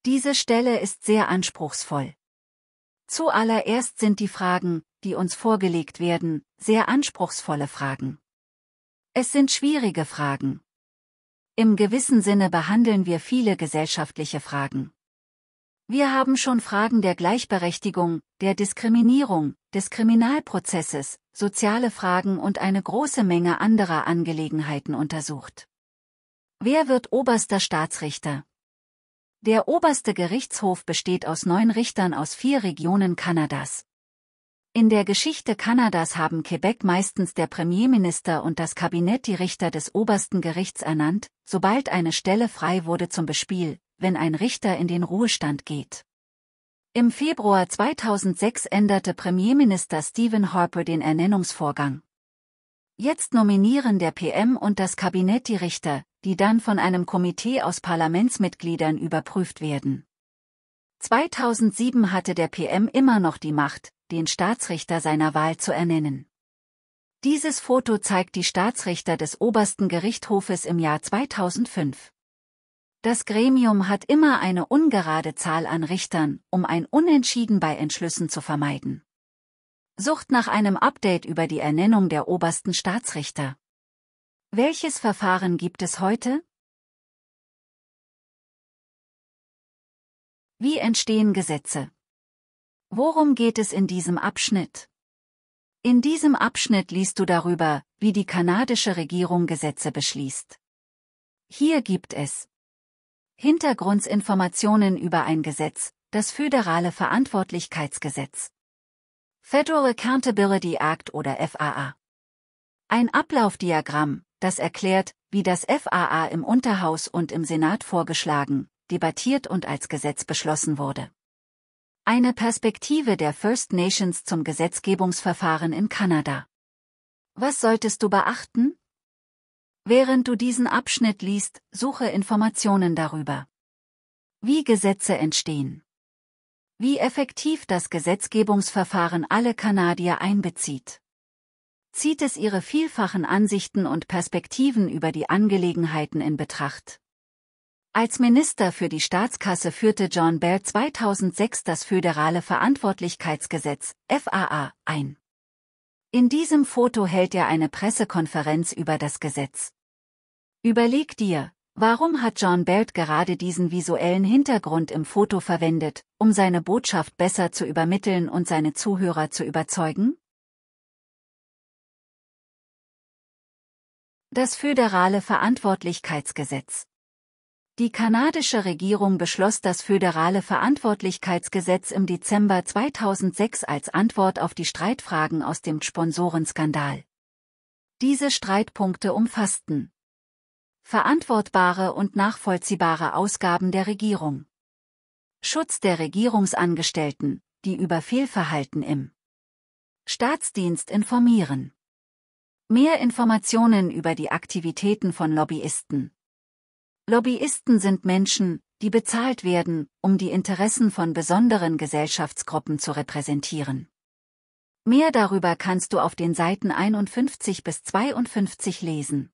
Diese Stelle ist sehr anspruchsvoll. Zuallererst sind die Fragen, die uns vorgelegt werden, sehr anspruchsvolle Fragen. Es sind schwierige Fragen. Im gewissen Sinne behandeln wir viele gesellschaftliche Fragen. Wir haben schon Fragen der Gleichberechtigung, der Diskriminierung, des Kriminalprozesses, soziale Fragen und eine große Menge anderer Angelegenheiten untersucht. Wer wird oberster Staatsrichter? Der oberste Gerichtshof besteht aus neun Richtern aus vier Regionen Kanadas. In der Geschichte Kanadas haben Quebec meistens der Premierminister und das Kabinett die Richter des obersten Gerichts ernannt, sobald eine Stelle frei wurde zum Bespiel, wenn ein Richter in den Ruhestand geht. Im Februar 2006 änderte Premierminister Stephen Harper den Ernennungsvorgang. Jetzt nominieren der PM und das Kabinett die Richter, die dann von einem Komitee aus Parlamentsmitgliedern überprüft werden. 2007 hatte der PM immer noch die Macht, den Staatsrichter seiner Wahl zu ernennen. Dieses Foto zeigt die Staatsrichter des obersten Gerichtshofes im Jahr 2005. Das Gremium hat immer eine ungerade Zahl an Richtern, um ein Unentschieden bei Entschlüssen zu vermeiden. Sucht nach einem Update über die Ernennung der obersten Staatsrichter. Welches Verfahren gibt es heute? Wie entstehen Gesetze? Worum geht es in diesem Abschnitt? In diesem Abschnitt liest du darüber, wie die kanadische Regierung Gesetze beschließt. Hier gibt es Hintergrundinformationen über ein Gesetz, das föderale Verantwortlichkeitsgesetz. Federal Accountability Act oder FAA. Ein Ablaufdiagramm, das erklärt, wie das FAA im Unterhaus und im Senat vorgeschlagen, debattiert und als Gesetz beschlossen wurde. Eine Perspektive der First Nations zum Gesetzgebungsverfahren in Kanada. Was solltest du beachten? Während du diesen Abschnitt liest, suche Informationen darüber. Wie Gesetze entstehen. Wie effektiv das Gesetzgebungsverfahren alle Kanadier einbezieht zieht es ihre vielfachen Ansichten und Perspektiven über die Angelegenheiten in Betracht. Als Minister für die Staatskasse führte John Baird 2006 das föderale Verantwortlichkeitsgesetz FAA ein. In diesem Foto hält er eine Pressekonferenz über das Gesetz. Überleg dir, warum hat John Baird gerade diesen visuellen Hintergrund im Foto verwendet, um seine Botschaft besser zu übermitteln und seine Zuhörer zu überzeugen? Das föderale Verantwortlichkeitsgesetz. Die kanadische Regierung beschloss das föderale Verantwortlichkeitsgesetz im Dezember 2006 als Antwort auf die Streitfragen aus dem Sponsorenskandal. Diese Streitpunkte umfassten verantwortbare und nachvollziehbare Ausgaben der Regierung, Schutz der Regierungsangestellten, die über Fehlverhalten im Staatsdienst informieren. Mehr Informationen über die Aktivitäten von Lobbyisten. Lobbyisten sind Menschen, die bezahlt werden, um die Interessen von besonderen Gesellschaftsgruppen zu repräsentieren. Mehr darüber kannst du auf den Seiten 51 bis 52 lesen.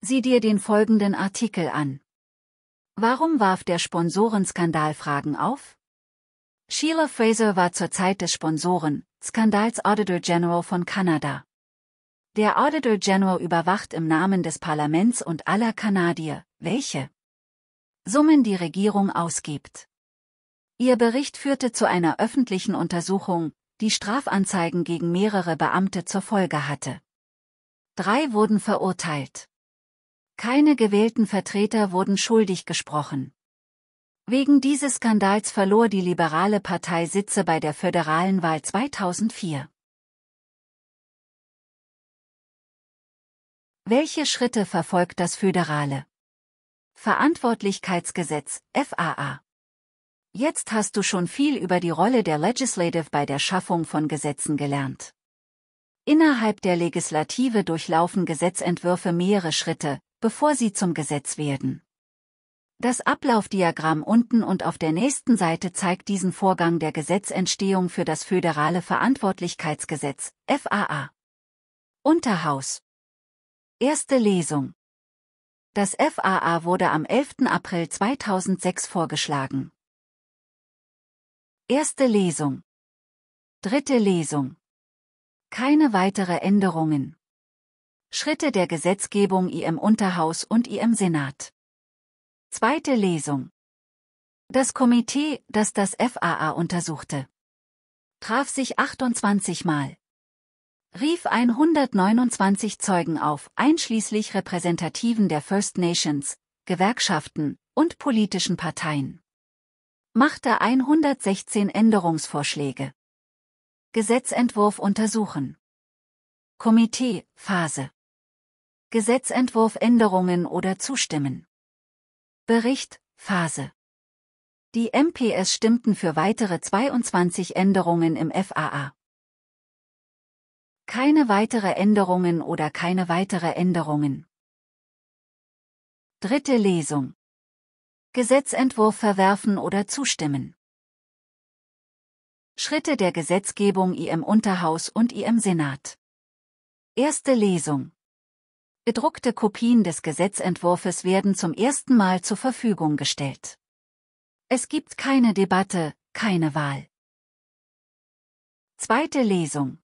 Sieh dir den folgenden Artikel an. Warum warf der Sponsorenskandal Fragen auf? Sheila Fraser war zur Zeit des Sponsoren-Skandals Auditor General von Kanada. Der Auditor General überwacht im Namen des Parlaments und aller Kanadier, welche Summen die Regierung ausgibt. Ihr Bericht führte zu einer öffentlichen Untersuchung, die Strafanzeigen gegen mehrere Beamte zur Folge hatte. Drei wurden verurteilt. Keine gewählten Vertreter wurden schuldig gesprochen. Wegen dieses Skandals verlor die Liberale Partei Sitze bei der föderalen Wahl 2004. Welche Schritte verfolgt das föderale Verantwortlichkeitsgesetz FAA? Jetzt hast du schon viel über die Rolle der Legislative bei der Schaffung von Gesetzen gelernt. Innerhalb der Legislative durchlaufen Gesetzentwürfe mehrere Schritte, bevor sie zum Gesetz werden. Das Ablaufdiagramm unten und auf der nächsten Seite zeigt diesen Vorgang der Gesetzentstehung für das föderale Verantwortlichkeitsgesetz FAA. Unterhaus Erste Lesung. Das FAA wurde am 11. April 2006 vorgeschlagen. Erste Lesung. Dritte Lesung. Keine weitere Änderungen. Schritte der Gesetzgebung im Unterhaus und im Senat. Zweite Lesung. Das Komitee, das das FAA untersuchte, traf sich 28 Mal rief 129 Zeugen auf, einschließlich Repräsentativen der First Nations, Gewerkschaften und politischen Parteien. Machte 116 Änderungsvorschläge. Gesetzentwurf untersuchen. Komitee, Phase. Gesetzentwurf Änderungen oder zustimmen. Bericht, Phase. Die MPS stimmten für weitere 22 Änderungen im FAA. Keine weitere Änderungen oder keine weitere Änderungen. Dritte Lesung. Gesetzentwurf verwerfen oder zustimmen. Schritte der Gesetzgebung im Unterhaus und im Senat. Erste Lesung. Gedruckte Kopien des Gesetzentwurfes werden zum ersten Mal zur Verfügung gestellt. Es gibt keine Debatte, keine Wahl. Zweite Lesung.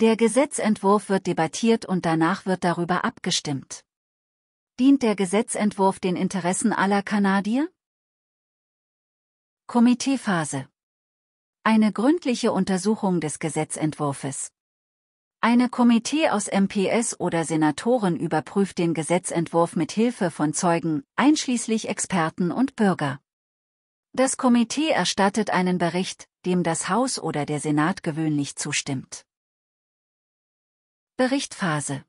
Der Gesetzentwurf wird debattiert und danach wird darüber abgestimmt. Dient der Gesetzentwurf den Interessen aller Kanadier? Komiteephase Eine gründliche Untersuchung des Gesetzentwurfes. Eine Komitee aus MPS oder Senatoren überprüft den Gesetzentwurf mit Hilfe von Zeugen, einschließlich Experten und Bürger. Das Komitee erstattet einen Bericht, dem das Haus oder der Senat gewöhnlich zustimmt. Berichtphase.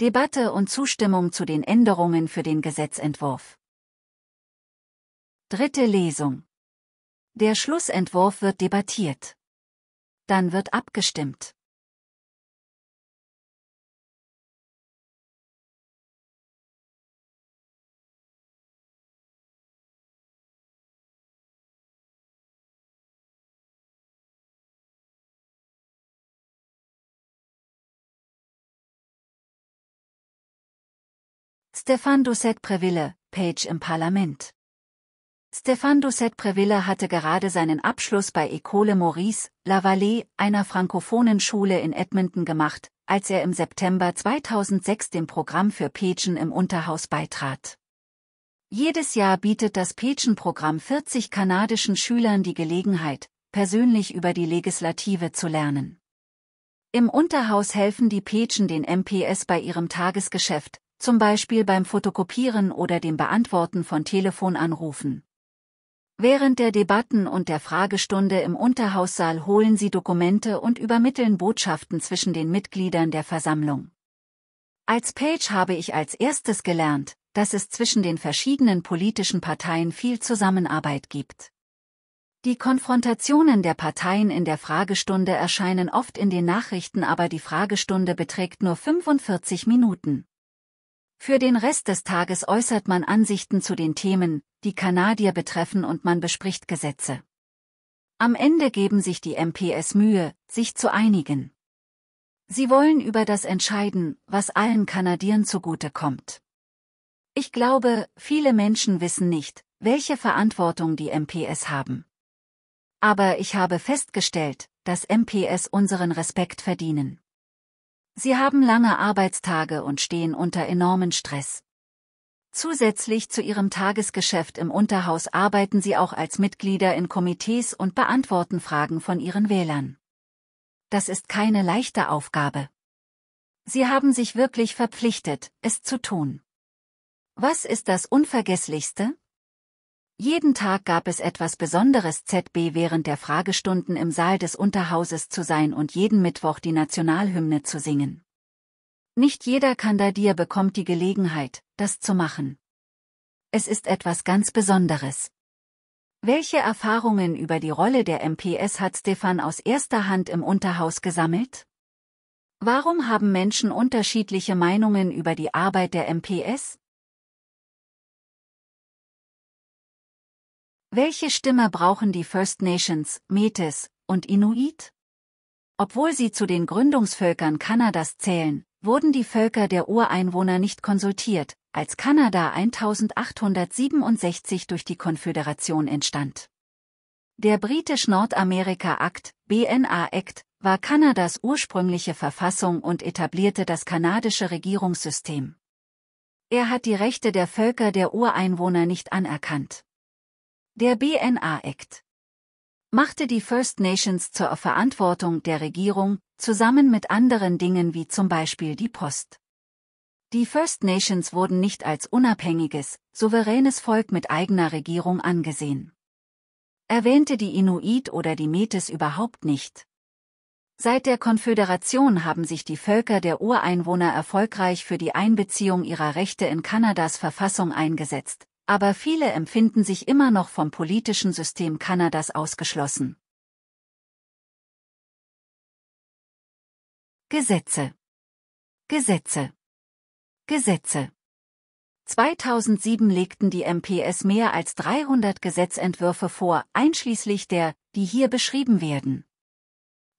Debatte und Zustimmung zu den Änderungen für den Gesetzentwurf. Dritte Lesung. Der Schlussentwurf wird debattiert. Dann wird abgestimmt. Stéphane Doucet Preville, Page im Parlament. Stéphane Doucet Preville hatte gerade seinen Abschluss bei École Maurice, La Lavallee, einer frankophonen Schule in Edmonton gemacht, als er im September 2006 dem Programm für Pagen im Unterhaus beitrat. Jedes Jahr bietet das pagen programm 40 kanadischen Schülern die Gelegenheit, persönlich über die Legislative zu lernen. Im Unterhaus helfen die Pagen den MPS bei ihrem Tagesgeschäft, zum Beispiel beim Fotokopieren oder dem Beantworten von Telefonanrufen. Während der Debatten und der Fragestunde im Unterhaussaal holen sie Dokumente und übermitteln Botschaften zwischen den Mitgliedern der Versammlung. Als Page habe ich als erstes gelernt, dass es zwischen den verschiedenen politischen Parteien viel Zusammenarbeit gibt. Die Konfrontationen der Parteien in der Fragestunde erscheinen oft in den Nachrichten, aber die Fragestunde beträgt nur 45 Minuten. Für den Rest des Tages äußert man Ansichten zu den Themen, die Kanadier betreffen und man bespricht Gesetze. Am Ende geben sich die MPS Mühe, sich zu einigen. Sie wollen über das entscheiden, was allen Kanadiern zugute kommt. Ich glaube, viele Menschen wissen nicht, welche Verantwortung die MPS haben. Aber ich habe festgestellt, dass MPS unseren Respekt verdienen. Sie haben lange Arbeitstage und stehen unter enormen Stress. Zusätzlich zu ihrem Tagesgeschäft im Unterhaus arbeiten sie auch als Mitglieder in Komitees und beantworten Fragen von ihren Wählern. Das ist keine leichte Aufgabe. Sie haben sich wirklich verpflichtet, es zu tun. Was ist das Unvergesslichste? Jeden Tag gab es etwas Besonderes ZB während der Fragestunden im Saal des Unterhauses zu sein und jeden Mittwoch die Nationalhymne zu singen. Nicht jeder Kandadier bekommt die Gelegenheit, das zu machen. Es ist etwas ganz Besonderes. Welche Erfahrungen über die Rolle der MPS hat Stefan aus erster Hand im Unterhaus gesammelt? Warum haben Menschen unterschiedliche Meinungen über die Arbeit der MPS? Welche Stimme brauchen die First Nations, Metis und Inuit? Obwohl sie zu den Gründungsvölkern Kanadas zählen, wurden die Völker der Ureinwohner nicht konsultiert, als Kanada 1867 durch die Konföderation entstand. Der Britisch-Nordamerika-Akt, BNA-Act, war Kanadas ursprüngliche Verfassung und etablierte das kanadische Regierungssystem. Er hat die Rechte der Völker der Ureinwohner nicht anerkannt. Der BNA Act machte die First Nations zur Verantwortung der Regierung, zusammen mit anderen Dingen wie zum Beispiel die Post. Die First Nations wurden nicht als unabhängiges, souveränes Volk mit eigener Regierung angesehen. Erwähnte die Inuit oder die Metis überhaupt nicht. Seit der Konföderation haben sich die Völker der Ureinwohner erfolgreich für die Einbeziehung ihrer Rechte in Kanadas Verfassung eingesetzt, aber viele empfinden sich immer noch vom politischen System Kanadas ausgeschlossen. Gesetze. Gesetze. Gesetze. 2007 legten die MPS mehr als 300 Gesetzentwürfe vor, einschließlich der, die hier beschrieben werden.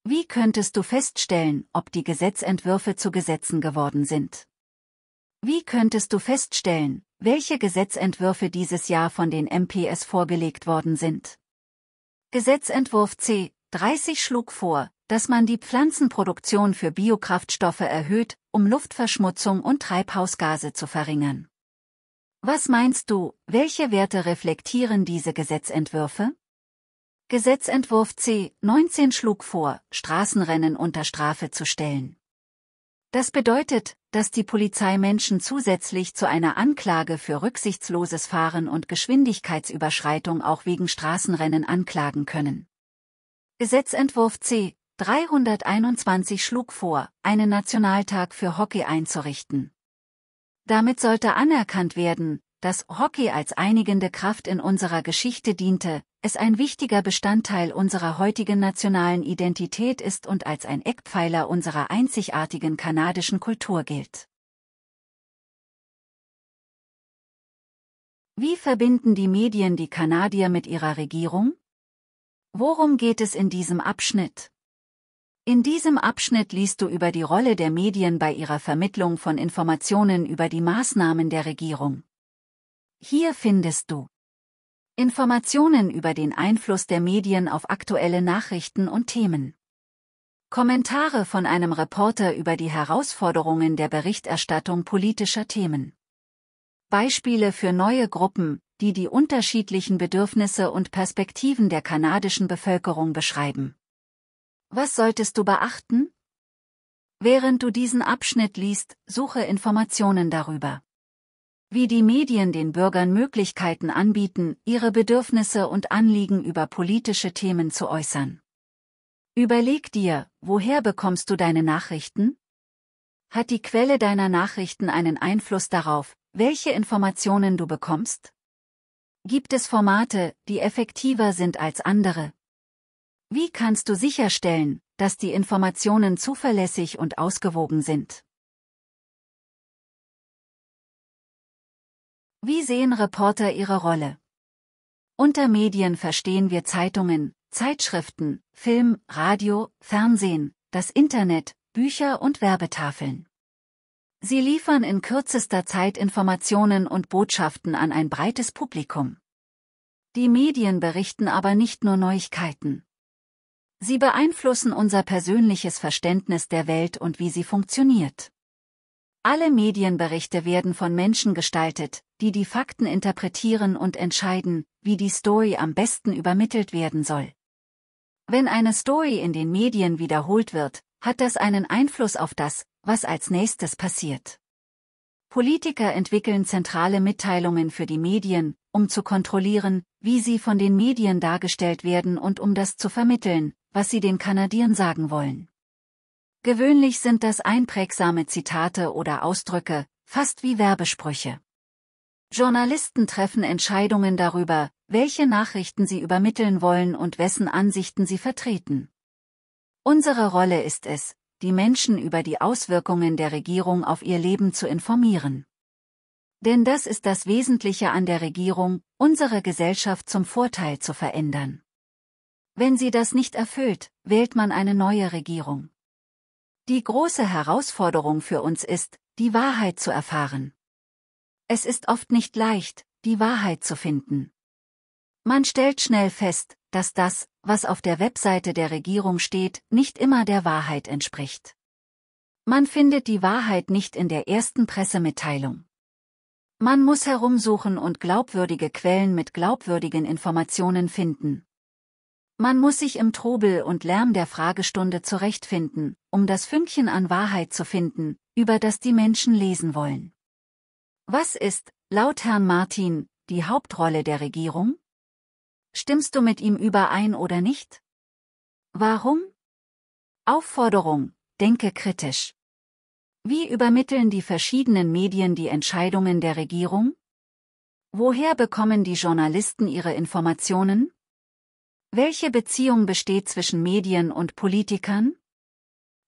Wie könntest du feststellen, ob die Gesetzentwürfe zu Gesetzen geworden sind? Wie könntest du feststellen, welche Gesetzentwürfe dieses Jahr von den MPS vorgelegt worden sind? Gesetzentwurf C 30 schlug vor, dass man die Pflanzenproduktion für Biokraftstoffe erhöht, um Luftverschmutzung und Treibhausgase zu verringern. Was meinst du, welche Werte reflektieren diese Gesetzentwürfe? Gesetzentwurf C 19 schlug vor, Straßenrennen unter Strafe zu stellen. Das bedeutet, dass die Polizei Menschen zusätzlich zu einer Anklage für rücksichtsloses Fahren und Geschwindigkeitsüberschreitung auch wegen Straßenrennen anklagen können. Gesetzentwurf C 321 schlug vor, einen Nationaltag für Hockey einzurichten. Damit sollte anerkannt werden, dass Hockey als einigende Kraft in unserer Geschichte diente, es ein wichtiger Bestandteil unserer heutigen nationalen Identität ist und als ein Eckpfeiler unserer einzigartigen kanadischen Kultur gilt. Wie verbinden die Medien die Kanadier mit ihrer Regierung? Worum geht es in diesem Abschnitt? In diesem Abschnitt liest du über die Rolle der Medien bei ihrer Vermittlung von Informationen über die Maßnahmen der Regierung. Hier findest du Informationen über den Einfluss der Medien auf aktuelle Nachrichten und Themen. Kommentare von einem Reporter über die Herausforderungen der Berichterstattung politischer Themen. Beispiele für neue Gruppen, die die unterschiedlichen Bedürfnisse und Perspektiven der kanadischen Bevölkerung beschreiben. Was solltest du beachten? Während du diesen Abschnitt liest, suche Informationen darüber wie die Medien den Bürgern Möglichkeiten anbieten, ihre Bedürfnisse und Anliegen über politische Themen zu äußern. Überleg dir, woher bekommst du deine Nachrichten? Hat die Quelle deiner Nachrichten einen Einfluss darauf, welche Informationen du bekommst? Gibt es Formate, die effektiver sind als andere? Wie kannst du sicherstellen, dass die Informationen zuverlässig und ausgewogen sind? Wie sehen Reporter ihre Rolle? Unter Medien verstehen wir Zeitungen, Zeitschriften, Film, Radio, Fernsehen, das Internet, Bücher und Werbetafeln. Sie liefern in kürzester Zeit Informationen und Botschaften an ein breites Publikum. Die Medien berichten aber nicht nur Neuigkeiten. Sie beeinflussen unser persönliches Verständnis der Welt und wie sie funktioniert. Alle Medienberichte werden von Menschen gestaltet, die die Fakten interpretieren und entscheiden, wie die Story am besten übermittelt werden soll. Wenn eine Story in den Medien wiederholt wird, hat das einen Einfluss auf das, was als nächstes passiert. Politiker entwickeln zentrale Mitteilungen für die Medien, um zu kontrollieren, wie sie von den Medien dargestellt werden und um das zu vermitteln, was sie den Kanadiern sagen wollen. Gewöhnlich sind das einprägsame Zitate oder Ausdrücke, fast wie Werbesprüche. Journalisten treffen Entscheidungen darüber, welche Nachrichten sie übermitteln wollen und wessen Ansichten sie vertreten. Unsere Rolle ist es, die Menschen über die Auswirkungen der Regierung auf ihr Leben zu informieren. Denn das ist das Wesentliche an der Regierung, unsere Gesellschaft zum Vorteil zu verändern. Wenn sie das nicht erfüllt, wählt man eine neue Regierung. Die große Herausforderung für uns ist, die Wahrheit zu erfahren. Es ist oft nicht leicht, die Wahrheit zu finden. Man stellt schnell fest, dass das, was auf der Webseite der Regierung steht, nicht immer der Wahrheit entspricht. Man findet die Wahrheit nicht in der ersten Pressemitteilung. Man muss herumsuchen und glaubwürdige Quellen mit glaubwürdigen Informationen finden. Man muss sich im Trubel und Lärm der Fragestunde zurechtfinden, um das Fünkchen an Wahrheit zu finden, über das die Menschen lesen wollen. Was ist, laut Herrn Martin, die Hauptrolle der Regierung? Stimmst du mit ihm überein oder nicht? Warum? Aufforderung, denke kritisch. Wie übermitteln die verschiedenen Medien die Entscheidungen der Regierung? Woher bekommen die Journalisten ihre Informationen? Welche Beziehung besteht zwischen Medien und Politikern?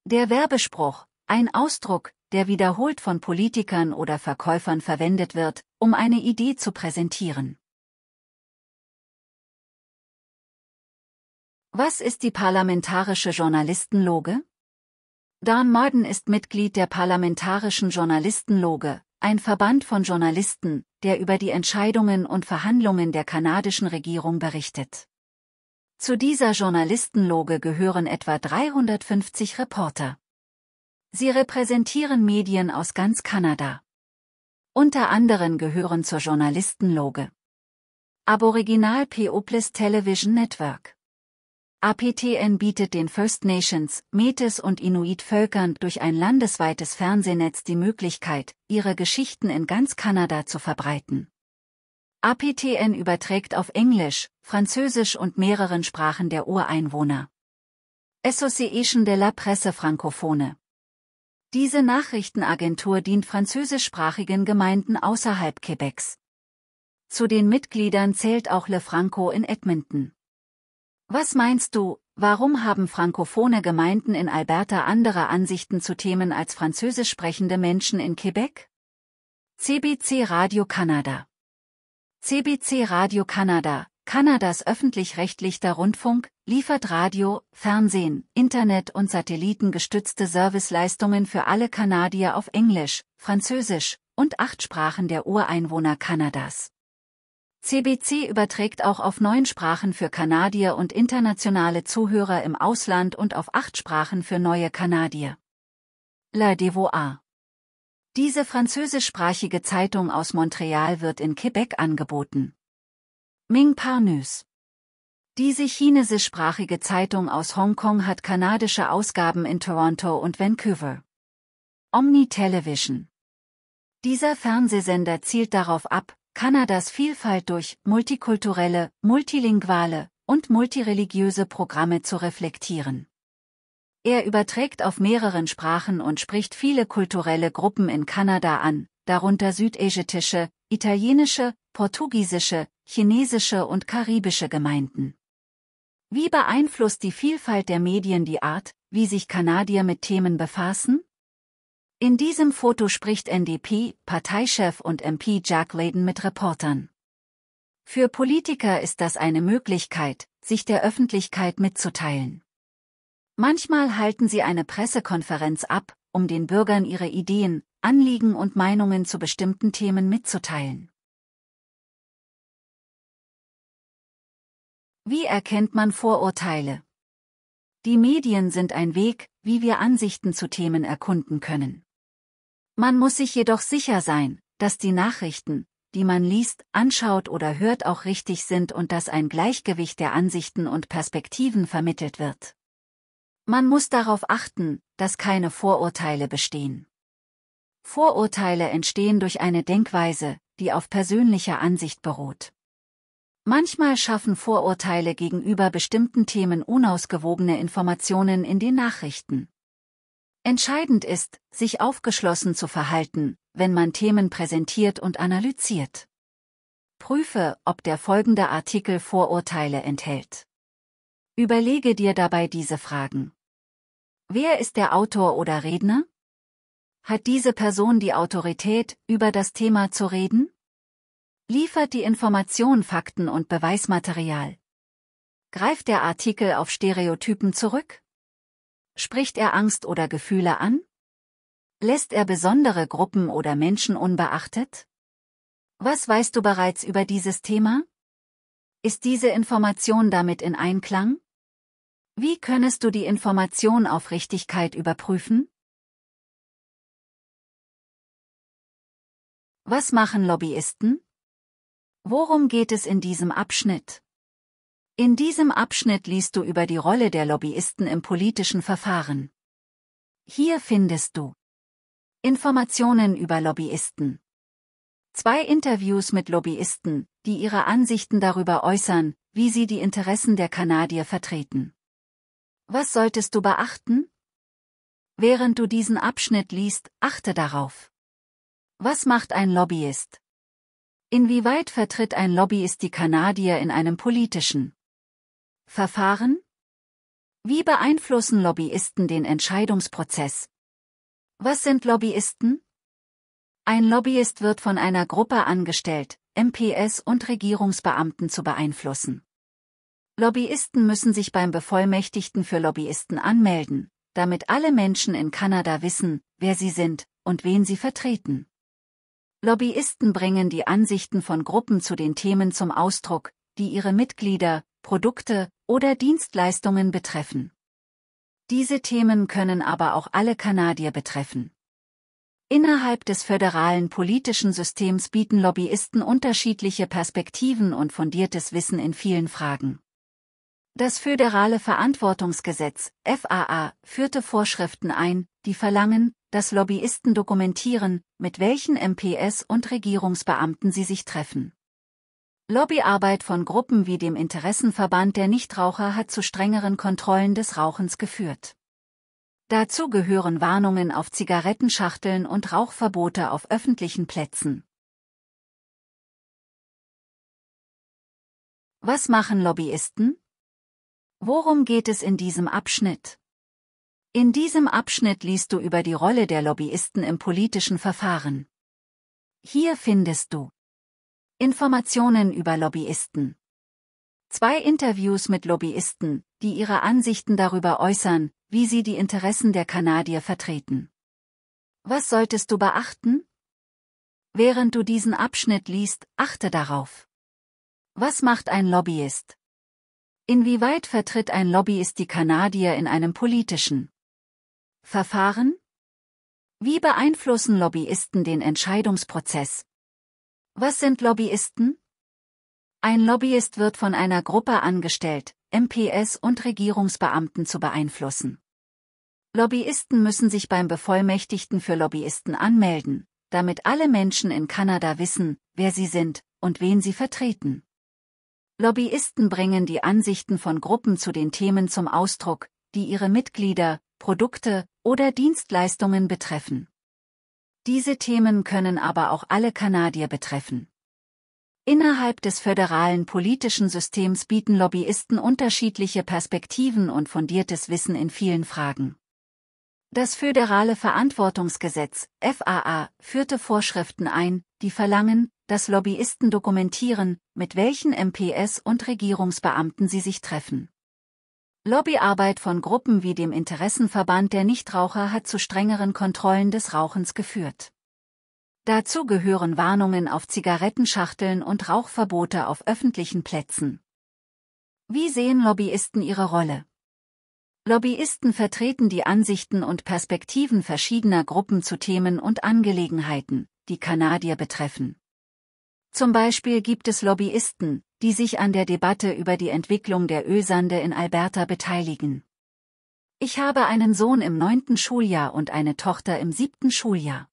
Der Werbespruch, ein Ausdruck, der wiederholt von Politikern oder Verkäufern verwendet wird, um eine Idee zu präsentieren. Was ist die parlamentarische Journalistenloge? Dan Marden ist Mitglied der Parlamentarischen Journalistenloge, ein Verband von Journalisten, der über die Entscheidungen und Verhandlungen der kanadischen Regierung berichtet. Zu dieser Journalistenloge gehören etwa 350 Reporter. Sie repräsentieren Medien aus ganz Kanada. Unter anderem gehören zur Journalistenloge Aboriginal Peoples Television Network. APTN bietet den First Nations, Metis und Inuit Völkern durch ein landesweites Fernsehnetz die Möglichkeit, ihre Geschichten in ganz Kanada zu verbreiten. APTN überträgt auf Englisch, Französisch und mehreren Sprachen der Ureinwohner. Association de la Presse Francophone. Diese Nachrichtenagentur dient französischsprachigen Gemeinden außerhalb Quebecs. Zu den Mitgliedern zählt auch Le Franco in Edmonton. Was meinst du, warum haben frankophone Gemeinden in Alberta andere Ansichten zu Themen als französisch sprechende Menschen in Quebec? CBC Radio Kanada CBC Radio Kanada, Kanadas öffentlich-rechtlicher Rundfunk, liefert Radio, Fernsehen, Internet und satellitengestützte Serviceleistungen für alle Kanadier auf Englisch, Französisch und acht Sprachen der Ureinwohner Kanadas. CBC überträgt auch auf neun Sprachen für Kanadier und internationale Zuhörer im Ausland und auf acht Sprachen für neue Kanadier. La Devoa diese französischsprachige Zeitung aus Montreal wird in Quebec angeboten. Ming Parnus. Diese chinesischsprachige Zeitung aus Hongkong hat kanadische Ausgaben in Toronto und Vancouver. Omni Television. Dieser Fernsehsender zielt darauf ab, Kanadas Vielfalt durch multikulturelle, multilinguale und multireligiöse Programme zu reflektieren. Er überträgt auf mehreren Sprachen und spricht viele kulturelle Gruppen in Kanada an, darunter südästhetische, italienische, portugiesische, chinesische und karibische Gemeinden. Wie beeinflusst die Vielfalt der Medien die Art, wie sich Kanadier mit Themen befassen? In diesem Foto spricht NDP, Parteichef und MP Jack Layden mit Reportern. Für Politiker ist das eine Möglichkeit, sich der Öffentlichkeit mitzuteilen. Manchmal halten sie eine Pressekonferenz ab, um den Bürgern ihre Ideen, Anliegen und Meinungen zu bestimmten Themen mitzuteilen. Wie erkennt man Vorurteile? Die Medien sind ein Weg, wie wir Ansichten zu Themen erkunden können. Man muss sich jedoch sicher sein, dass die Nachrichten, die man liest, anschaut oder hört, auch richtig sind und dass ein Gleichgewicht der Ansichten und Perspektiven vermittelt wird. Man muss darauf achten, dass keine Vorurteile bestehen. Vorurteile entstehen durch eine Denkweise, die auf persönlicher Ansicht beruht. Manchmal schaffen Vorurteile gegenüber bestimmten Themen unausgewogene Informationen in den Nachrichten. Entscheidend ist, sich aufgeschlossen zu verhalten, wenn man Themen präsentiert und analysiert. Prüfe, ob der folgende Artikel Vorurteile enthält. Überlege dir dabei diese Fragen. Wer ist der Autor oder Redner? Hat diese Person die Autorität, über das Thema zu reden? Liefert die Information Fakten und Beweismaterial? Greift der Artikel auf Stereotypen zurück? Spricht er Angst oder Gefühle an? Lässt er besondere Gruppen oder Menschen unbeachtet? Was weißt du bereits über dieses Thema? Ist diese Information damit in Einklang? Wie könntest du die Information auf Richtigkeit überprüfen? Was machen Lobbyisten? Worum geht es in diesem Abschnitt? In diesem Abschnitt liest du über die Rolle der Lobbyisten im politischen Verfahren. Hier findest du Informationen über Lobbyisten. Zwei Interviews mit Lobbyisten, die ihre Ansichten darüber äußern, wie sie die Interessen der Kanadier vertreten. Was solltest du beachten? Während du diesen Abschnitt liest, achte darauf. Was macht ein Lobbyist? Inwieweit vertritt ein Lobbyist die Kanadier in einem politischen Verfahren? Wie beeinflussen Lobbyisten den Entscheidungsprozess? Was sind Lobbyisten? Ein Lobbyist wird von einer Gruppe angestellt, MPs und Regierungsbeamten zu beeinflussen. Lobbyisten müssen sich beim Bevollmächtigten für Lobbyisten anmelden, damit alle Menschen in Kanada wissen, wer sie sind und wen sie vertreten. Lobbyisten bringen die Ansichten von Gruppen zu den Themen zum Ausdruck, die ihre Mitglieder, Produkte oder Dienstleistungen betreffen. Diese Themen können aber auch alle Kanadier betreffen. Innerhalb des föderalen politischen Systems bieten Lobbyisten unterschiedliche Perspektiven und fundiertes Wissen in vielen Fragen. Das föderale Verantwortungsgesetz FAA führte Vorschriften ein, die verlangen, dass Lobbyisten dokumentieren, mit welchen MPS und Regierungsbeamten sie sich treffen. Lobbyarbeit von Gruppen wie dem Interessenverband der Nichtraucher hat zu strengeren Kontrollen des Rauchens geführt. Dazu gehören Warnungen auf Zigarettenschachteln und Rauchverbote auf öffentlichen Plätzen. Was machen Lobbyisten? Worum geht es in diesem Abschnitt? In diesem Abschnitt liest du über die Rolle der Lobbyisten im politischen Verfahren. Hier findest du Informationen über Lobbyisten. Zwei Interviews mit Lobbyisten, die ihre Ansichten darüber äußern, wie sie die Interessen der Kanadier vertreten. Was solltest du beachten? Während du diesen Abschnitt liest, achte darauf. Was macht ein Lobbyist? Inwieweit vertritt ein Lobbyist die Kanadier in einem politischen Verfahren? Wie beeinflussen Lobbyisten den Entscheidungsprozess? Was sind Lobbyisten? Ein Lobbyist wird von einer Gruppe angestellt, MPs und Regierungsbeamten zu beeinflussen. Lobbyisten müssen sich beim Bevollmächtigten für Lobbyisten anmelden, damit alle Menschen in Kanada wissen, wer sie sind und wen sie vertreten. Lobbyisten bringen die Ansichten von Gruppen zu den Themen zum Ausdruck, die ihre Mitglieder, Produkte oder Dienstleistungen betreffen. Diese Themen können aber auch alle Kanadier betreffen. Innerhalb des föderalen politischen Systems bieten Lobbyisten unterschiedliche Perspektiven und fundiertes Wissen in vielen Fragen. Das föderale Verantwortungsgesetz FAA führte Vorschriften ein, die verlangen, dass Lobbyisten dokumentieren, mit welchen MPS und Regierungsbeamten sie sich treffen. Lobbyarbeit von Gruppen wie dem Interessenverband der Nichtraucher hat zu strengeren Kontrollen des Rauchens geführt. Dazu gehören Warnungen auf Zigarettenschachteln und Rauchverbote auf öffentlichen Plätzen. Wie sehen Lobbyisten ihre Rolle? Lobbyisten vertreten die Ansichten und Perspektiven verschiedener Gruppen zu Themen und Angelegenheiten, die Kanadier betreffen. Zum Beispiel gibt es Lobbyisten, die sich an der Debatte über die Entwicklung der Ölsande in Alberta beteiligen. Ich habe einen Sohn im neunten Schuljahr und eine Tochter im siebten Schuljahr.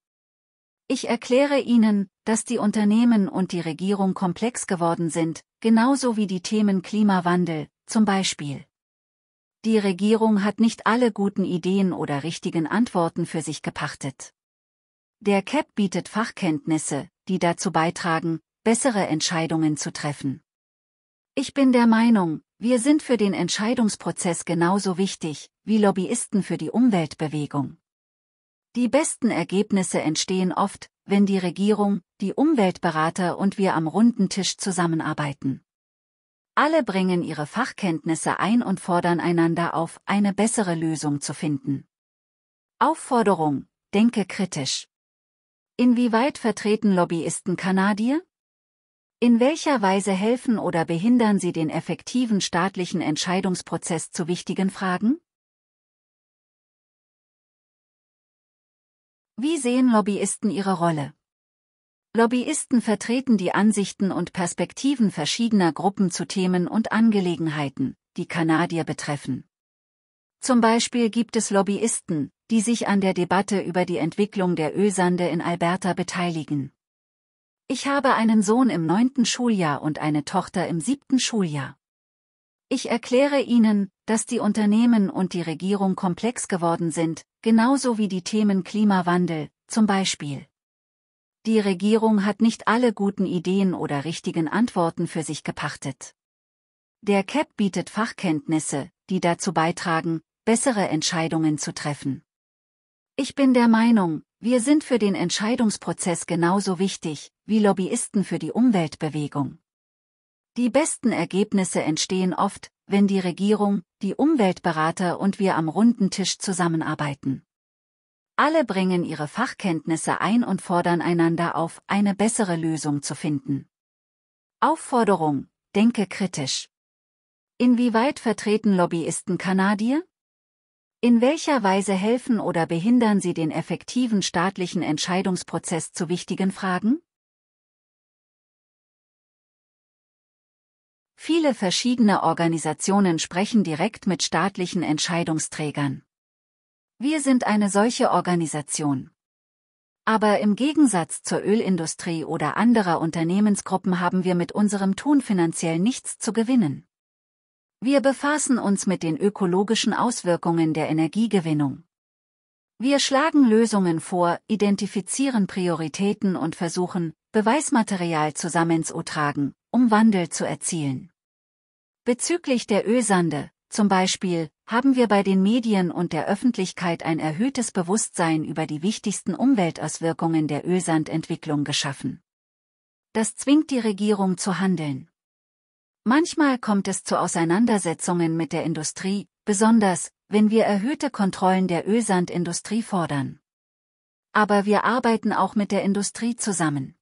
Ich erkläre Ihnen, dass die Unternehmen und die Regierung komplex geworden sind, genauso wie die Themen Klimawandel, zum Beispiel. Die Regierung hat nicht alle guten Ideen oder richtigen Antworten für sich gepachtet. Der CAP e bietet Fachkenntnisse, die dazu beitragen, bessere Entscheidungen zu treffen. Ich bin der Meinung, wir sind für den Entscheidungsprozess genauso wichtig, wie Lobbyisten für die Umweltbewegung. Die besten Ergebnisse entstehen oft, wenn die Regierung, die Umweltberater und wir am runden Tisch zusammenarbeiten. Alle bringen ihre Fachkenntnisse ein und fordern einander auf, eine bessere Lösung zu finden. Aufforderung, denke kritisch. Inwieweit vertreten Lobbyisten Kanadier? In welcher Weise helfen oder behindern sie den effektiven staatlichen Entscheidungsprozess zu wichtigen Fragen? Wie sehen Lobbyisten ihre Rolle? Lobbyisten vertreten die Ansichten und Perspektiven verschiedener Gruppen zu Themen und Angelegenheiten, die Kanadier betreffen. Zum Beispiel gibt es Lobbyisten, die sich an der Debatte über die Entwicklung der Ölsande in Alberta beteiligen. Ich habe einen Sohn im neunten Schuljahr und eine Tochter im siebten Schuljahr. Ich erkläre Ihnen, dass die Unternehmen und die Regierung komplex geworden sind, genauso wie die Themen Klimawandel, zum Beispiel. Die Regierung hat nicht alle guten Ideen oder richtigen Antworten für sich gepachtet. Der CAP bietet Fachkenntnisse, die dazu beitragen, bessere Entscheidungen zu treffen. Ich bin der Meinung, wir sind für den Entscheidungsprozess genauso wichtig, wie Lobbyisten für die Umweltbewegung. Die besten Ergebnisse entstehen oft, wenn die Regierung, die Umweltberater und wir am runden Tisch zusammenarbeiten. Alle bringen ihre Fachkenntnisse ein und fordern einander auf, eine bessere Lösung zu finden. Aufforderung, denke kritisch. Inwieweit vertreten Lobbyisten Kanadier? In welcher Weise helfen oder behindern sie den effektiven staatlichen Entscheidungsprozess zu wichtigen Fragen? Viele verschiedene Organisationen sprechen direkt mit staatlichen Entscheidungsträgern. Wir sind eine solche Organisation. Aber im Gegensatz zur Ölindustrie oder anderer Unternehmensgruppen haben wir mit unserem Tun finanziell nichts zu gewinnen. Wir befassen uns mit den ökologischen Auswirkungen der Energiegewinnung. Wir schlagen Lösungen vor, identifizieren Prioritäten und versuchen, Beweismaterial zusammenzutragen, um Wandel zu erzielen. Bezüglich der Ölsande, zum Beispiel, haben wir bei den Medien und der Öffentlichkeit ein erhöhtes Bewusstsein über die wichtigsten Umweltauswirkungen der Ölsandentwicklung geschaffen. Das zwingt die Regierung zu handeln. Manchmal kommt es zu Auseinandersetzungen mit der Industrie, besonders, wenn wir erhöhte Kontrollen der Ölsandindustrie fordern. Aber wir arbeiten auch mit der Industrie zusammen.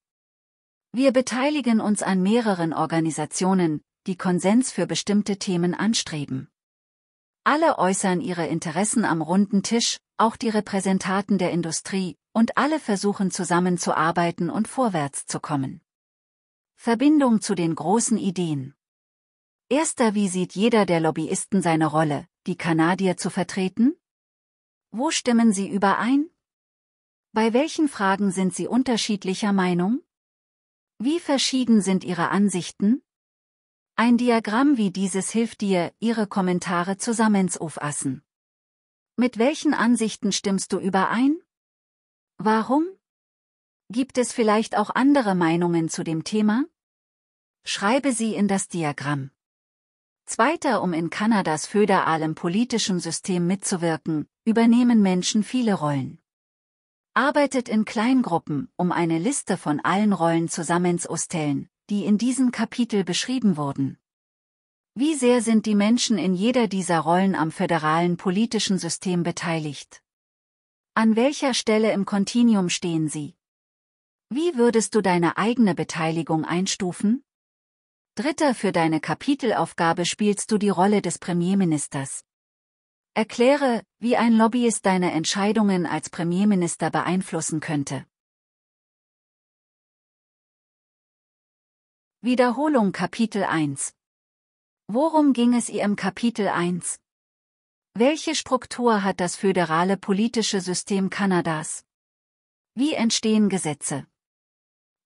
Wir beteiligen uns an mehreren Organisationen, die Konsens für bestimmte Themen anstreben. Alle äußern ihre Interessen am runden Tisch, auch die Repräsentanten der Industrie, und alle versuchen zusammenzuarbeiten und vorwärts zu kommen. Verbindung zu den großen Ideen. Erster Wie sieht jeder der Lobbyisten seine Rolle, die Kanadier zu vertreten? Wo stimmen sie überein? Bei welchen Fragen sind sie unterschiedlicher Meinung? Wie verschieden sind Ihre Ansichten? Ein Diagramm wie dieses hilft dir, Ihre Kommentare zusammenzufassen. Mit welchen Ansichten stimmst du überein? Warum? Gibt es vielleicht auch andere Meinungen zu dem Thema? Schreibe sie in das Diagramm. Zweiter, um in Kanadas föderalem politischen System mitzuwirken, übernehmen Menschen viele Rollen arbeitet in Kleingruppen, um eine Liste von allen Rollen zusammenzustellen, die in diesem Kapitel beschrieben wurden. Wie sehr sind die Menschen in jeder dieser Rollen am föderalen politischen System beteiligt? An welcher Stelle im Kontinuum stehen sie? Wie würdest du deine eigene Beteiligung einstufen? Dritter für deine Kapitelaufgabe spielst du die Rolle des Premierministers. Erkläre, wie ein Lobbyist deine Entscheidungen als Premierminister beeinflussen könnte. Wiederholung Kapitel 1 Worum ging es ihr im Kapitel 1? Welche Struktur hat das föderale politische System Kanadas? Wie entstehen Gesetze?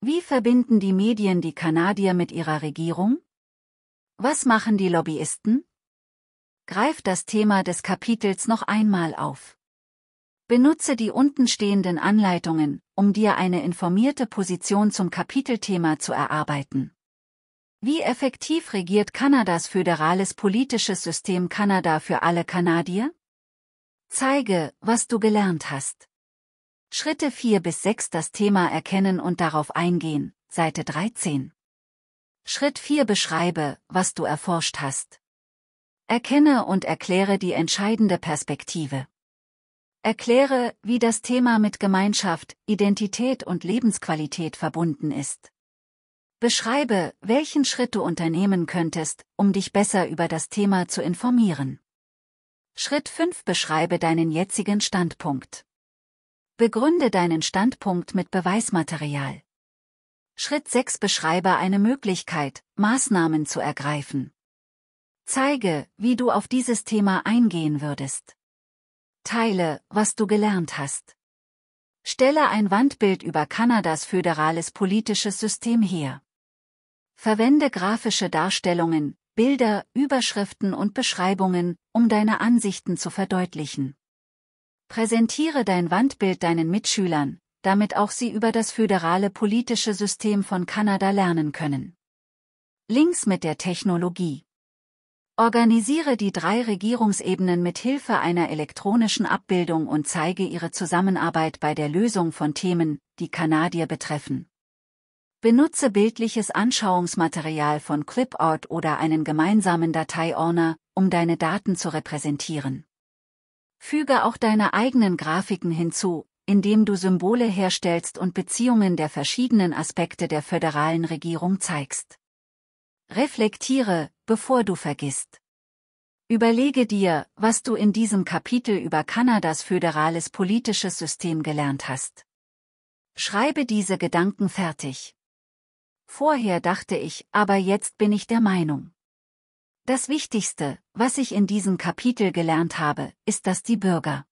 Wie verbinden die Medien die Kanadier mit ihrer Regierung? Was machen die Lobbyisten? greift das Thema des Kapitels noch einmal auf. Benutze die untenstehenden Anleitungen, um dir eine informierte Position zum Kapitelthema zu erarbeiten. Wie effektiv regiert Kanadas föderales politisches System Kanada für alle Kanadier? Zeige, was du gelernt hast. Schritte 4 bis 6 Das Thema erkennen und darauf eingehen, Seite 13. Schritt 4 Beschreibe, was du erforscht hast. Erkenne und erkläre die entscheidende Perspektive. Erkläre, wie das Thema mit Gemeinschaft, Identität und Lebensqualität verbunden ist. Beschreibe, welchen Schritt du unternehmen könntest, um dich besser über das Thema zu informieren. Schritt 5 Beschreibe deinen jetzigen Standpunkt. Begründe deinen Standpunkt mit Beweismaterial. Schritt 6 Beschreibe eine Möglichkeit, Maßnahmen zu ergreifen. Zeige, wie du auf dieses Thema eingehen würdest. Teile, was du gelernt hast. Stelle ein Wandbild über Kanadas föderales politisches System her. Verwende grafische Darstellungen, Bilder, Überschriften und Beschreibungen, um deine Ansichten zu verdeutlichen. Präsentiere dein Wandbild deinen Mitschülern, damit auch sie über das föderale politische System von Kanada lernen können. Links mit der Technologie Organisiere die drei Regierungsebenen mit Hilfe einer elektronischen Abbildung und zeige ihre Zusammenarbeit bei der Lösung von Themen, die Kanadier betreffen. Benutze bildliches Anschauungsmaterial von Clipart oder einen gemeinsamen Dateiordner, um deine Daten zu repräsentieren. Füge auch deine eigenen Grafiken hinzu, indem du Symbole herstellst und Beziehungen der verschiedenen Aspekte der föderalen Regierung zeigst. Reflektiere, bevor du vergisst. Überlege dir, was du in diesem Kapitel über Kanadas föderales politisches System gelernt hast. Schreibe diese Gedanken fertig. Vorher dachte ich, aber jetzt bin ich der Meinung. Das Wichtigste, was ich in diesem Kapitel gelernt habe, ist, dass die Bürger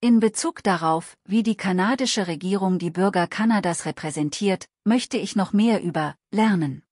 in Bezug darauf, wie die kanadische Regierung die Bürger Kanadas repräsentiert, möchte ich noch mehr über lernen.